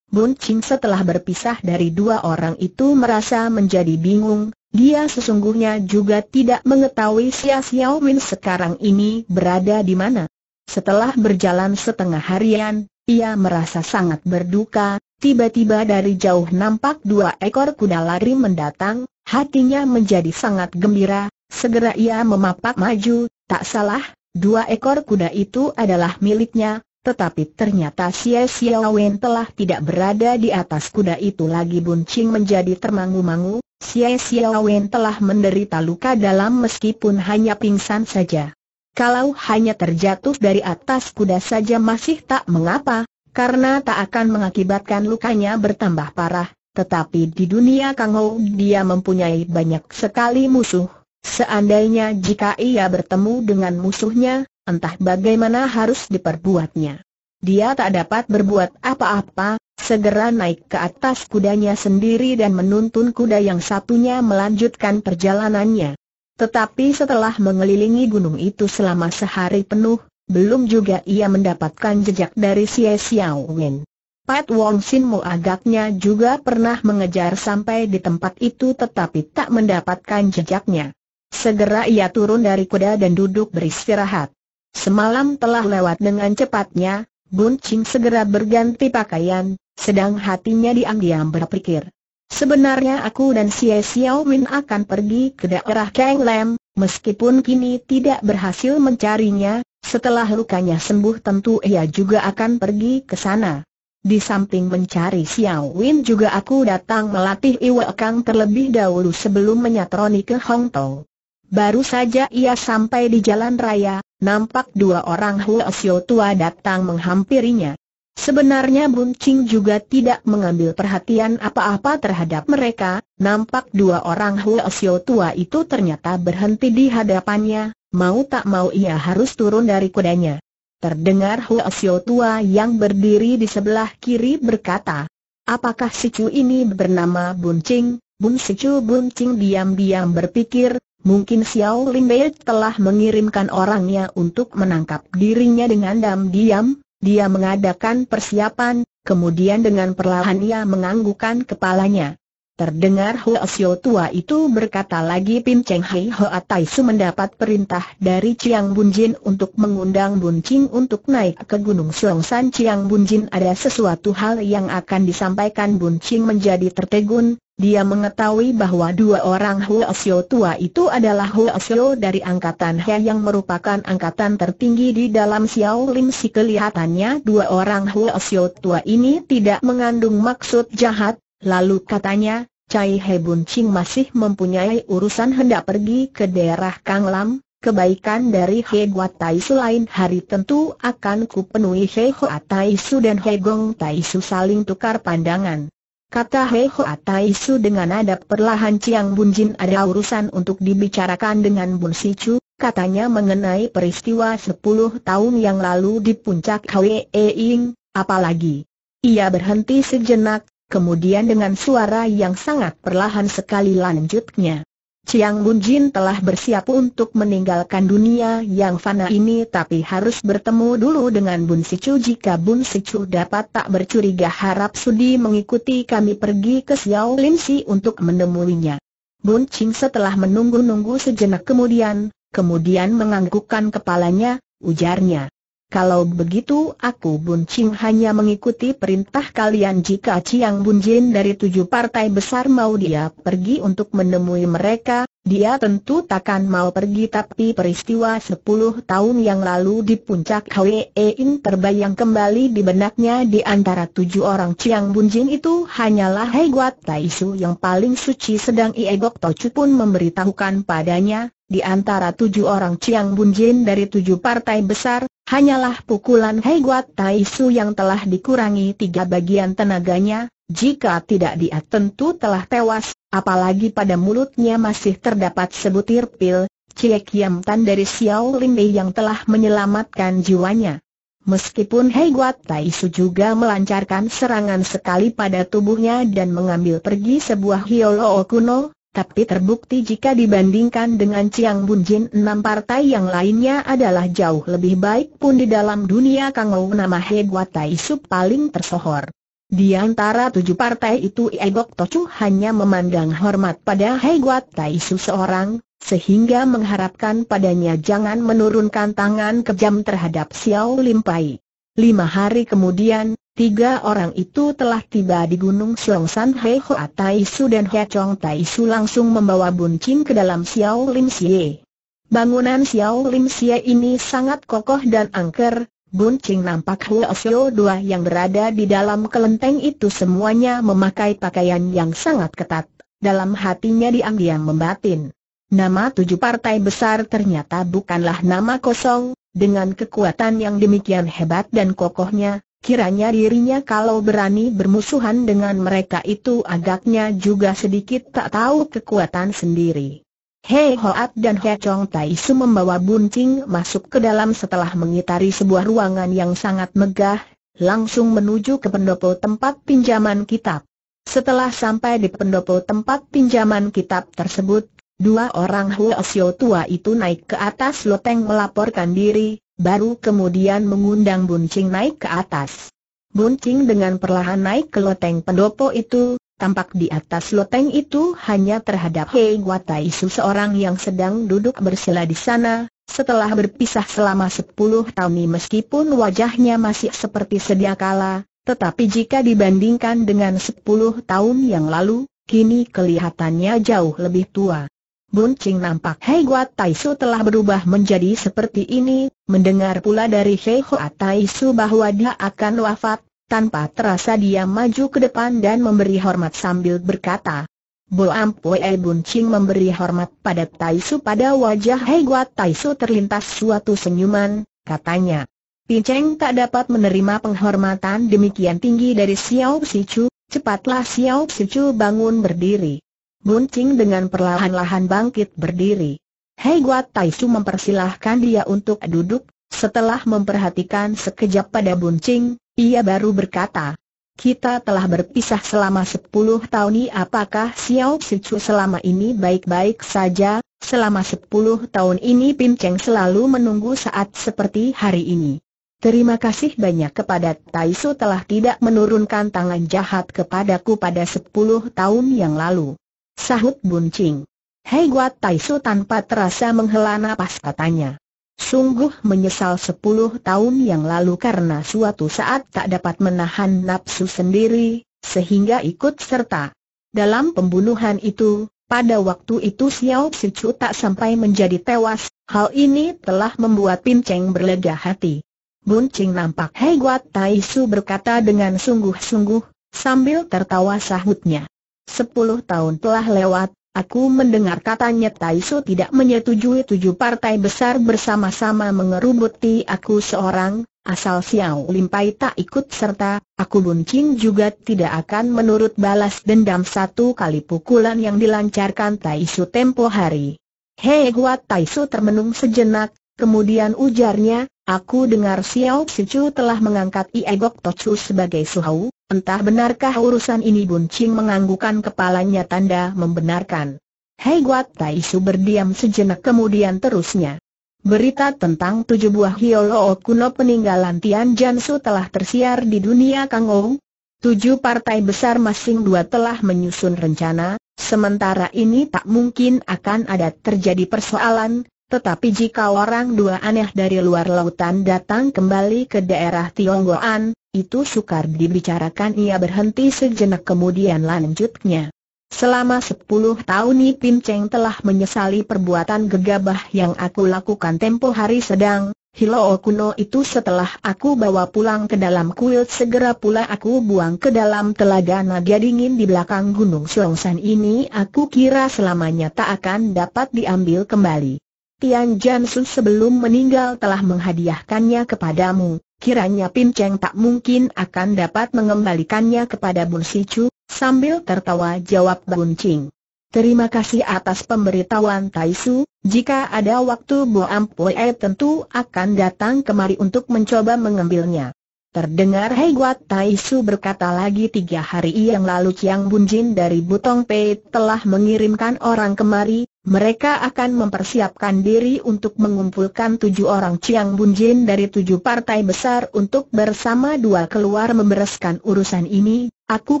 Bun Ching setelah berpisah dari dua orang itu merasa menjadi bingung, dia sesungguhnya juga tidak mengetahui Xia Xiao Win sekarang ini berada di mana. Setelah berjalan setengah harian, ia merasa sangat berduka, tiba-tiba dari jauh nampak dua ekor kuda lari mendatang, Hatinya menjadi sangat gembira, segera ia memapak maju, tak salah, dua ekor kuda itu adalah miliknya, tetapi ternyata Xie Xiaowen telah tidak berada di atas kuda itu lagi buncing menjadi termangu-mangu, Xie Xiaowen telah menderita luka dalam meskipun hanya pingsan saja. Kalau hanya terjatuh dari atas kuda saja masih tak mengapa, karena tak akan mengakibatkan lukanya bertambah parah, tetapi di dunia Kang dia mempunyai banyak sekali musuh. Seandainya jika ia bertemu dengan musuhnya, entah bagaimana harus diperbuatnya. Dia tak dapat berbuat apa-apa, segera naik ke atas kudanya sendiri dan menuntun kuda yang satunya melanjutkan perjalanannya. Tetapi setelah mengelilingi gunung itu selama sehari penuh, belum juga ia mendapatkan jejak dari Xie Xiao Wen. Pat Wong Sin Mo agaknya juga pernah mengejar sampai di tempat itu tetapi tak mendapatkan jejaknya. Segera ia turun dari kuda dan duduk beristirahat. Semalam telah lewat dengan cepatnya, Bun Ching segera berganti pakaian, sedang hatinya diam-diam berpikir. Sebenarnya aku dan Xie Xiao Min akan pergi ke daerah Kang Lam, meskipun kini tidak berhasil mencarinya, setelah lukanya sembuh tentu ia juga akan pergi ke sana. Di samping mencari Xiao Win juga aku datang melatih Iwe Kang terlebih dahulu sebelum menyatroni ke Hong Tong. Baru saja ia sampai di jalan raya, nampak dua orang Xiao tua datang menghampirinya. Sebenarnya Bun Qing juga tidak mengambil perhatian apa-apa terhadap mereka, nampak dua orang Xiao tua itu ternyata berhenti di hadapannya, mau tak mau ia harus turun dari kudanya. Terdengar Hua Xiao tua yang berdiri di sebelah kiri berkata, Apakah si Chu ini bernama Bun Ching? Bun si Chu Bun Ching diam-diam berpikir, mungkin Xiao Lin Bei telah mengirimkan orangnya untuk menangkap dirinya dengan diam-diam. Dia mengadakan persiapan, kemudian dengan perlahan ia menganggukkan kepalanya. Terdengar Hua Xiao tua itu berkata lagi Pin Cheng Hai Hoa Tai Su mendapat perintah dari Chiang Bun Jin untuk mengundang Bun Ching untuk naik ke Gunung Siong San Chiang Bun Jin ada sesuatu hal yang akan disampaikan Bun Ching menjadi tertegun, dia mengetahui bahwa dua orang Hua Xiao tua itu adalah Hua Xiao dari angkatan He yang merupakan angkatan tertinggi di dalam Xiao Lim si kelihatannya dua orang Hua Xiao tua ini tidak mengandung maksud jahat Lalu katanya, Cai He Bun Ching masih mempunyai urusan hendak pergi ke daerah Kang Lam, kebaikan dari He Guat Tai Su lain hari tentu akan kupenuhi He Hoa Tai Su dan He Gong Tai Su saling tukar pandangan. Kata He Hoa Tai Su dengan nada perlahan Ciang Bun Jin ada urusan untuk dibicarakan dengan Bun Si Chu, katanya mengenai peristiwa 10 tahun yang lalu di puncak Hwee Ing, apalagi. Ia berhenti sejenak, Kemudian dengan suara yang sangat perlahan sekali lanjutnya. Chiang Bunjin telah bersiap untuk meninggalkan dunia yang fana ini tapi harus bertemu dulu dengan Bun Sicu jika Bun Sicu dapat tak bercuriga harap Sudi mengikuti kami pergi ke Xiao Lin Si untuk menemuinya. Bun Ching setelah menunggu-nunggu sejenak kemudian, kemudian menganggukkan kepalanya, ujarnya. Kalau begitu aku Bun Ching hanya mengikuti perintah kalian jika Chiang Bun Jin dari tujuh partai besar mau dia pergi untuk menemui mereka, dia tentu takkan mau pergi tapi peristiwa sepuluh tahun yang lalu di puncak Hwee In terbayang kembali di benaknya di antara tujuh orang Chiang Bun Jin itu hanyalah Hei Guat Tai Su yang paling suci sedang Ie Gok Tochu pun memberitahukan padanya, di antara tujuh orang Chiang Bunjin dari tujuh partai besar, Hanyalah pukulan Heguat Taisu yang telah dikurangi tiga bagian tenaganya, jika tidak dia tentu telah tewas, apalagi pada mulutnya masih terdapat sebutir pil, Ciek Yam Tan dari Xiao Bei yang telah menyelamatkan jiwanya. Meskipun Heguat Taisu juga melancarkan serangan sekali pada tubuhnya dan mengambil pergi sebuah hiolo okuno tapi terbukti jika dibandingkan dengan Chiang Bunjin enam partai yang lainnya adalah jauh lebih baik pun di dalam dunia Kang Ou nama He Guatai Sub paling tersohor. Di antara tujuh partai itu Egok Tochu hanya memandang hormat pada He Guatai Sub seorang, sehingga mengharapkan padanya jangan menurunkan tangan kejam terhadap Xiao Lim Pai. Lima hari kemudian, Tiga orang itu telah tiba di Gunung Siong San Hei Hoa Tai Su dan Hei Chong Tai Su langsung membawa buncing ke dalam Xiao Lim Xie. Bangunan Xiao Lim Xie ini sangat kokoh dan angker, buncing nampak Huo Xiao dua yang berada di dalam kelenteng itu semuanya memakai pakaian yang sangat ketat, dalam hatinya diam-diam membatin. Nama tujuh partai besar ternyata bukanlah nama kosong, dengan kekuatan yang demikian hebat dan kokohnya, Kiranya dirinya kalau berani bermusuhan dengan mereka itu agaknya juga sedikit tak tahu kekuatan sendiri. Hei Hoat dan He Chong Tai Su membawa bunting masuk ke dalam setelah mengitari sebuah ruangan yang sangat megah, langsung menuju ke pendopo tempat pinjaman kitab. Setelah sampai di pendopo tempat pinjaman kitab tersebut, dua orang Huo Xiao tua itu naik ke atas loteng melaporkan diri, baru kemudian mengundang Buncing naik ke atas. Buncing dengan perlahan naik ke loteng pendopo itu, tampak di atas loteng itu hanya terhadap Hei Wataisu seorang yang sedang duduk bersila di sana, setelah berpisah selama sepuluh tahun meskipun wajahnya masih seperti sedia kala, tetapi jika dibandingkan dengan sepuluh tahun yang lalu, kini kelihatannya jauh lebih tua. Bun Ching nampak Hei Tai Su telah berubah menjadi seperti ini, mendengar pula dari Hei Hoa Su bahwa dia akan wafat, tanpa terasa dia maju ke depan dan memberi hormat sambil berkata, Bo Ampue eh, Bun Ching memberi hormat pada Tai Su. pada wajah Hei Tai Su terlintas suatu senyuman, katanya. Pinceng tak dapat menerima penghormatan demikian tinggi dari Xiao Sichu, cepatlah Xiao Sichu bangun berdiri. Bunting dengan perlahan-lahan bangkit berdiri. Hei Guat Taisu mempersilahkan dia untuk duduk, setelah memperhatikan sekejap pada Bunting, ia baru berkata, kita telah berpisah selama sepuluh tahun ini apakah Xiao Sichu selama ini baik-baik saja, selama sepuluh tahun ini Pin Cheng selalu menunggu saat seperti hari ini. Terima kasih banyak kepada Taisu telah tidak menurunkan tangan jahat kepadaku pada sepuluh tahun yang lalu. Sahut buncing. Hei Guat Taisu tanpa terasa menghela napas katanya. Sungguh menyesal sepuluh tahun yang lalu karena suatu saat tak dapat menahan nafsu sendiri, sehingga ikut serta. Dalam pembunuhan itu, pada waktu itu Xiao Sichu tak sampai menjadi tewas, hal ini telah membuat Pin Cheng berlega hati. Bun Ching nampak Hei Guat Tai Su berkata dengan sungguh-sungguh, sambil tertawa sahutnya. Sepuluh tahun telah lewat, aku mendengar katanya Taisu tidak menyetujui tujuh partai besar bersama-sama mengerubuti aku seorang, asal Xiao Limpai tak ikut serta, aku Buncing juga tidak akan menurut balas dendam satu kali pukulan yang dilancarkan Taisu tempo hari. Hei Guat Taisu termenung sejenak, kemudian ujarnya, aku dengar Xiao Sichu telah mengangkat Iegok Tochu sebagai suhau, Entah benarkah urusan ini Bun Ching menganggukan kepalanya tanda membenarkan. Hei Guat Tai Su berdiam sejenak kemudian terusnya. Berita tentang tujuh buah hioloo kuno peninggalan Tian Jansu telah tersiar di dunia Kangou. Tujuh partai besar masing dua telah menyusun rencana, sementara ini tak mungkin akan ada terjadi persoalan, tetapi jika orang dua aneh dari luar lautan datang kembali ke daerah Tionggoan, itu sukar dibicarakan ia berhenti sejenak kemudian lanjutnya. Selama sepuluh tahun Ipin Cheng telah menyesali perbuatan gegabah yang aku lakukan tempo hari sedang, Hilo kuno itu setelah aku bawa pulang ke dalam kuil segera pula aku buang ke dalam telaga naga dingin di belakang gunung Siongsan ini aku kira selamanya tak akan dapat diambil kembali. Tian Jansu sebelum meninggal telah menghadiahkannya kepadamu. Kiranya Pin Cheng tak mungkin akan dapat mengembalikannya kepada Bun Si Chu, sambil tertawa jawab Bun Ching. Terima kasih atas pemberitahuan Tai Su, jika ada waktu Bu Ampul Ampue tentu akan datang kemari untuk mencoba mengambilnya. Terdengar Hei Guat Tai Su berkata lagi tiga hari yang lalu Chiang Bun Jin dari Butong Pei telah mengirimkan orang kemari, mereka akan mempersiapkan diri untuk mengumpulkan tujuh orang Chiang Bunjin dari tujuh partai besar untuk bersama dua keluar membereskan urusan ini. Aku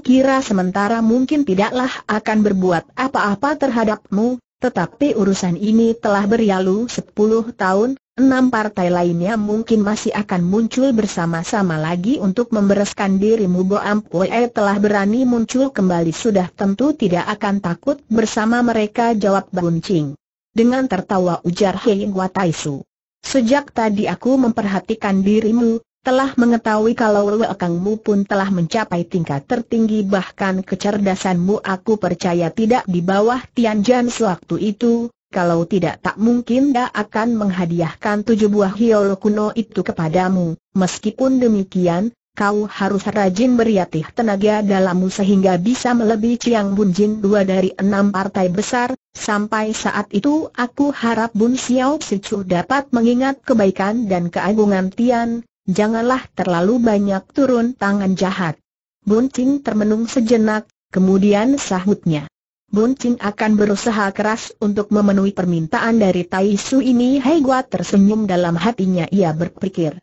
kira sementara mungkin tidaklah akan berbuat apa-apa terhadapmu, tetapi urusan ini telah berlalu sepuluh tahun, enam partai lainnya mungkin masih akan muncul bersama-sama lagi untuk membereskan dirimu Bo Ampue telah berani muncul kembali sudah tentu tidak akan takut bersama mereka jawab Ching. Dengan tertawa ujar Hei Wataisu. Sejak tadi aku memperhatikan dirimu, telah mengetahui kalau lekangmu pun telah mencapai tingkat tertinggi bahkan kecerdasanmu aku percaya tidak di bawah Tianjin sewaktu itu, kalau tidak tak mungkin dia akan menghadiahkan tujuh buah hiolo kuno itu kepadamu. Meskipun demikian, kau harus rajin beriatih tenaga dalammu sehingga bisa melebihi Chiang Bun Jin dua dari enam partai besar. Sampai saat itu aku harap Bun Xiao Chu dapat mengingat kebaikan dan keagungan Tian, janganlah terlalu banyak turun tangan jahat. Bun Ting termenung sejenak, kemudian sahutnya. Bun Chin akan berusaha keras untuk memenuhi permintaan dari Tai Su ini Hei Gua tersenyum dalam hatinya ia berpikir.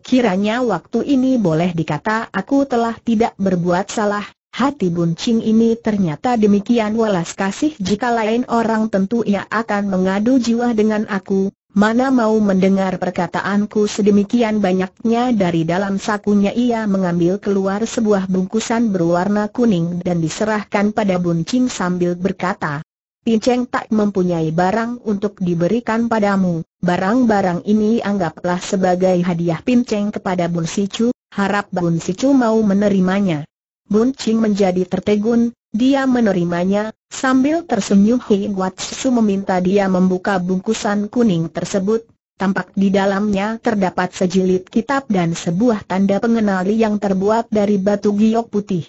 Kiranya waktu ini boleh dikata aku telah tidak berbuat salah, hati buncing ini ternyata demikian walas kasih jika lain orang tentu ia akan mengadu jiwa dengan aku, Mana mau mendengar perkataanku sedemikian banyaknya dari dalam sakunya ia mengambil keluar sebuah bungkusan berwarna kuning dan diserahkan pada buncing sambil berkata, Pinceng tak mempunyai barang untuk diberikan padamu, barang-barang ini anggaplah sebagai hadiah Pinceng kepada Bun Sicu, harap Bun Sicu mau menerimanya. Bun Ching menjadi tertegun, dia menerimanya, sambil tersenyum Hei Susu meminta dia membuka bungkusan kuning tersebut, tampak di dalamnya terdapat sejilid kitab dan sebuah tanda pengenali yang terbuat dari batu giok putih.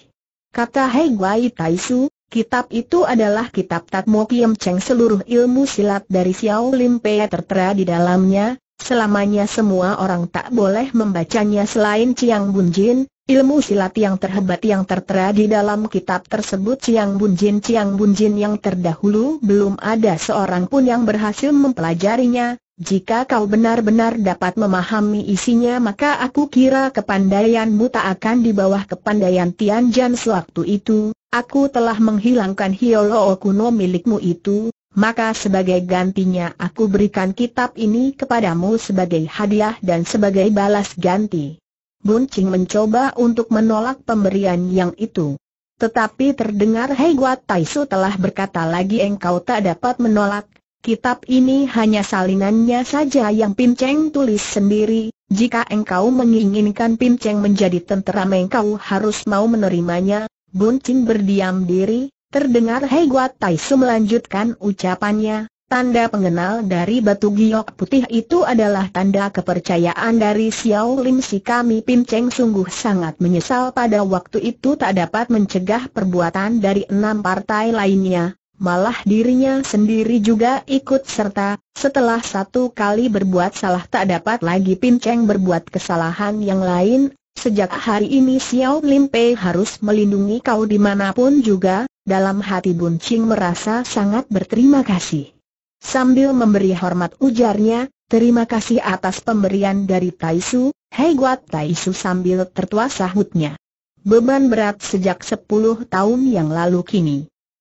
Kata Hei Tai Su, kitab itu adalah kitab Tatmo Kiem Cheng seluruh ilmu silat dari Xiao Lim Pei tertera di dalamnya, Selamanya semua orang tak boleh membacanya selain Chiang Jin. Ilmu silat yang terhebat yang tertera di dalam kitab tersebut Ciang Bunjin Ciang Bunjin yang terdahulu belum ada seorang pun yang berhasil mempelajarinya. Jika kau benar-benar dapat memahami isinya maka aku kira kepandaianmu tak akan di bawah kepandaian Tianjin sewaktu itu. Aku telah menghilangkan Hioloo kuno milikmu itu, maka sebagai gantinya aku berikan kitab ini kepadamu sebagai hadiah dan sebagai balas ganti. Buncing mencoba untuk menolak pemberian yang itu. Tetapi terdengar Hei Tai Taisu telah berkata lagi engkau tak dapat menolak, kitab ini hanya salinannya saja yang Pinceng tulis sendiri, jika engkau menginginkan Pinceng menjadi tentera engkau harus mau menerimanya, Buncing berdiam diri, terdengar Hei Tai Taisu melanjutkan ucapannya, Tanda pengenal dari batu giok putih itu adalah tanda kepercayaan dari Xiao Lim si kami Pim Cheng sungguh sangat menyesal pada waktu itu tak dapat mencegah perbuatan dari enam partai lainnya, malah dirinya sendiri juga ikut serta, setelah satu kali berbuat salah tak dapat lagi Pim Cheng berbuat kesalahan yang lain, sejak hari ini Xiao Lim Pei harus melindungi kau dimanapun juga, dalam hati Bun Ching merasa sangat berterima kasih. Sambil memberi hormat ujarnya, terima kasih atas pemberian dari Taisu, Hei Guat Taisu sambil tertua sahutnya. Beban berat sejak 10 tahun yang lalu kini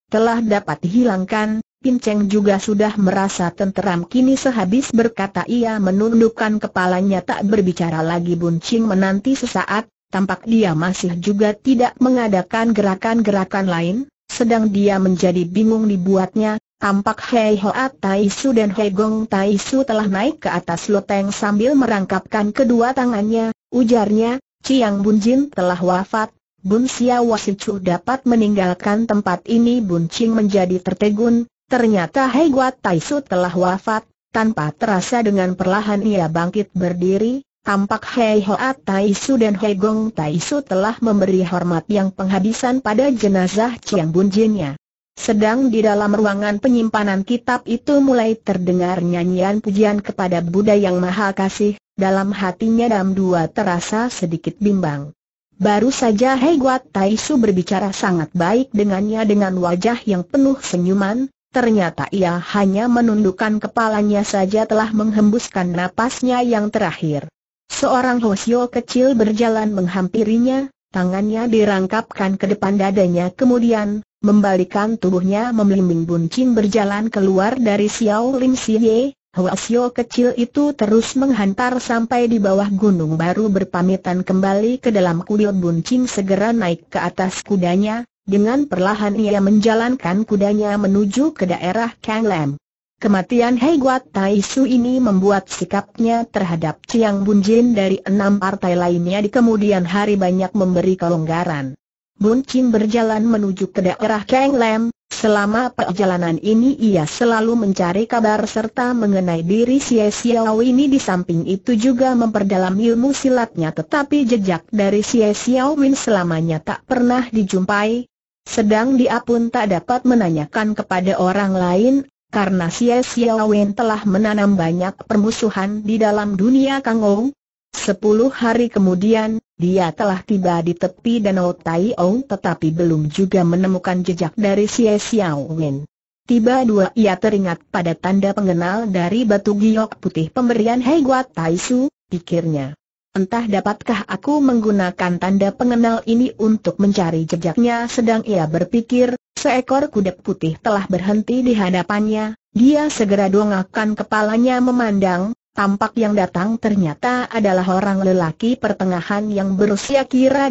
telah dapat dihilangkan, Pinceng juga sudah merasa tenteram kini sehabis berkata ia menundukkan kepalanya tak berbicara lagi Buncing menanti sesaat, tampak dia masih juga tidak mengadakan gerakan-gerakan lain, sedang dia menjadi bingung dibuatnya, Tampak Hei Hoat Tai Su dan Hei Gong Tai Su telah naik ke atas loteng sambil merangkapkan kedua tangannya, ujarnya, Ciang Bun Jin telah wafat, Bun Sia Wasicu dapat meninggalkan tempat ini Bun Ching menjadi tertegun, ternyata Hei Guat Tai Su telah wafat, tanpa terasa dengan perlahan ia bangkit berdiri, tampak Hei Hoat Tai Su dan Hei Gong Tai Su telah memberi hormat yang penghabisan pada jenazah Ciang Bun Jinnya. Sedang di dalam ruangan penyimpanan kitab itu mulai terdengar nyanyian pujian kepada Buddha yang Maha Kasih, dalam hatinya Dam Dua terasa sedikit bimbang. Baru saja Hei Guat Tai Su berbicara sangat baik dengannya dengan wajah yang penuh senyuman, ternyata ia hanya menundukkan kepalanya saja telah menghembuskan napasnya yang terakhir. Seorang Hosyo kecil berjalan menghampirinya, Tangannya dirangkapkan ke depan dadanya kemudian, membalikan tubuhnya memelimbing buncin berjalan keluar dari Xiao Lim Siye, Xiao kecil itu terus menghantar sampai di bawah gunung baru berpamitan kembali ke dalam kuil buncin segera naik ke atas kudanya, dengan perlahan ia menjalankan kudanya menuju ke daerah Kang Lam. Kematian Hei Guat Tai Su ini membuat sikapnya terhadap Chiang Bun Jin dari enam partai lainnya di kemudian hari banyak memberi kelonggaran. Bun Jin berjalan menuju ke daerah Kang Lam, selama perjalanan ini ia selalu mencari kabar serta mengenai diri Si Xiao ini di samping itu juga memperdalam ilmu silatnya tetapi jejak dari Si Xiao Win selamanya tak pernah dijumpai, Sedang dia pun tak dapat menanyakan kepada orang lain karena Xie Xiaowen Wen telah menanam banyak permusuhan di dalam dunia Kangou, Sepuluh hari kemudian, dia telah tiba di tepi Danau Taiou, tetapi belum juga menemukan jejak dari Xie Xiaowen. Wen. Tiba dua ia teringat pada tanda pengenal dari batu giok putih pemberian Guat Tai Su, pikirnya. Entah dapatkah aku menggunakan tanda pengenal ini untuk mencari jejaknya sedang ia berpikir, Seekor kuda putih telah berhenti di hadapannya, dia segera dongakkan kepalanya memandang, tampak yang datang ternyata adalah orang lelaki pertengahan yang berusia kira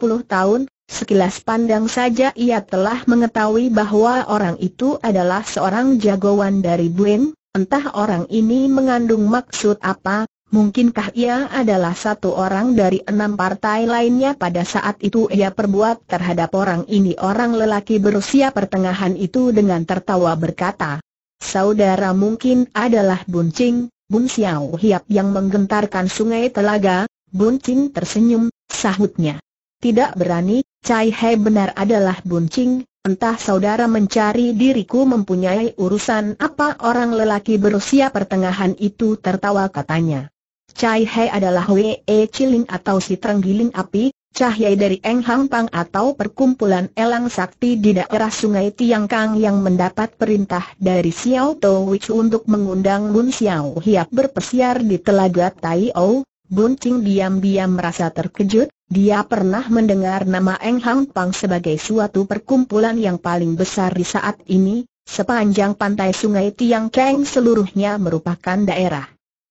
puluh tahun, sekilas pandang saja ia telah mengetahui bahwa orang itu adalah seorang jagoan dari Buen, entah orang ini mengandung maksud apa, Mungkinkah ia adalah satu orang dari enam partai lainnya pada saat itu ia perbuat terhadap orang ini orang lelaki berusia pertengahan itu dengan tertawa berkata Saudara mungkin adalah Buncing, Bun Xiao Hiap yang menggentarkan sungai telaga, Buncing tersenyum, sahutnya Tidak berani, Cai He benar adalah Buncing, Entah saudara mencari diriku mempunyai urusan apa orang lelaki berusia pertengahan itu tertawa katanya. Cai He adalah Wei Chiling atau si Tenggiling api, cahaya dari Eng Hang Pang atau perkumpulan elang sakti di daerah sungai Tiang Kang yang mendapat perintah dari Xiao To Wich untuk mengundang Bun Xiao Hiap berpesiar di telaga Tai O. Bun Ching diam-diam merasa terkejut, dia pernah mendengar nama Eng Hang Pang sebagai suatu perkumpulan yang paling besar di saat ini, sepanjang pantai sungai Tiang Kang seluruhnya merupakan daerah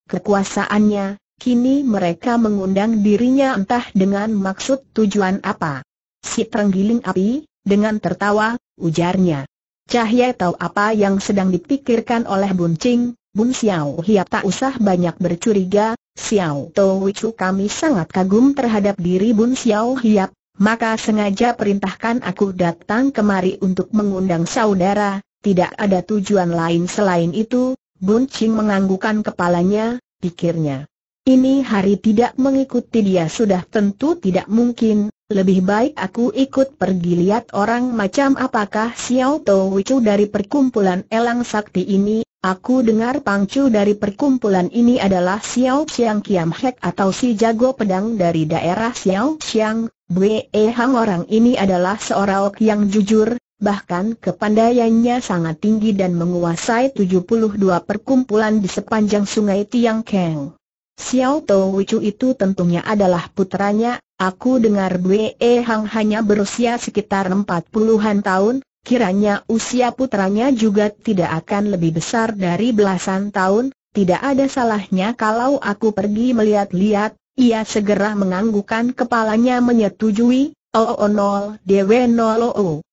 kekuasaannya, kini mereka mengundang dirinya entah dengan maksud tujuan apa. Si terenggiling api, dengan tertawa, ujarnya. Cahaya tahu apa yang sedang dipikirkan oleh Bun Ching, Bun Xiao Hiap tak usah banyak bercuriga, Xiao Tou kami sangat kagum terhadap diri Bun Xiao Hiap, maka sengaja perintahkan aku datang kemari untuk mengundang saudara, tidak ada tujuan lain selain itu, Bun Ching menganggukkan kepalanya, pikirnya. Ini hari tidak mengikuti dia sudah tentu tidak mungkin, lebih baik aku ikut pergi lihat orang macam apakah Xiao Tou Wicu dari perkumpulan Elang Sakti ini, aku dengar pangcu dari perkumpulan ini adalah Xiao Xiang Kiam Hek atau si jago pedang dari daerah Xiao Xiang, Bwe Hang orang ini adalah seorang yang jujur, Bahkan kepandaiannya sangat tinggi dan menguasai 72 perkumpulan di sepanjang sungai Tiang Keng. Xiao Tou Wicu itu tentunya adalah putranya, aku dengar Dwe e Hang hanya berusia sekitar 40-an tahun, kiranya usia putranya juga tidak akan lebih besar dari belasan tahun, tidak ada salahnya kalau aku pergi melihat-lihat, ia segera menganggukan kepalanya menyetujui, o oh, o oh, nol, dewe nol, o. Oh,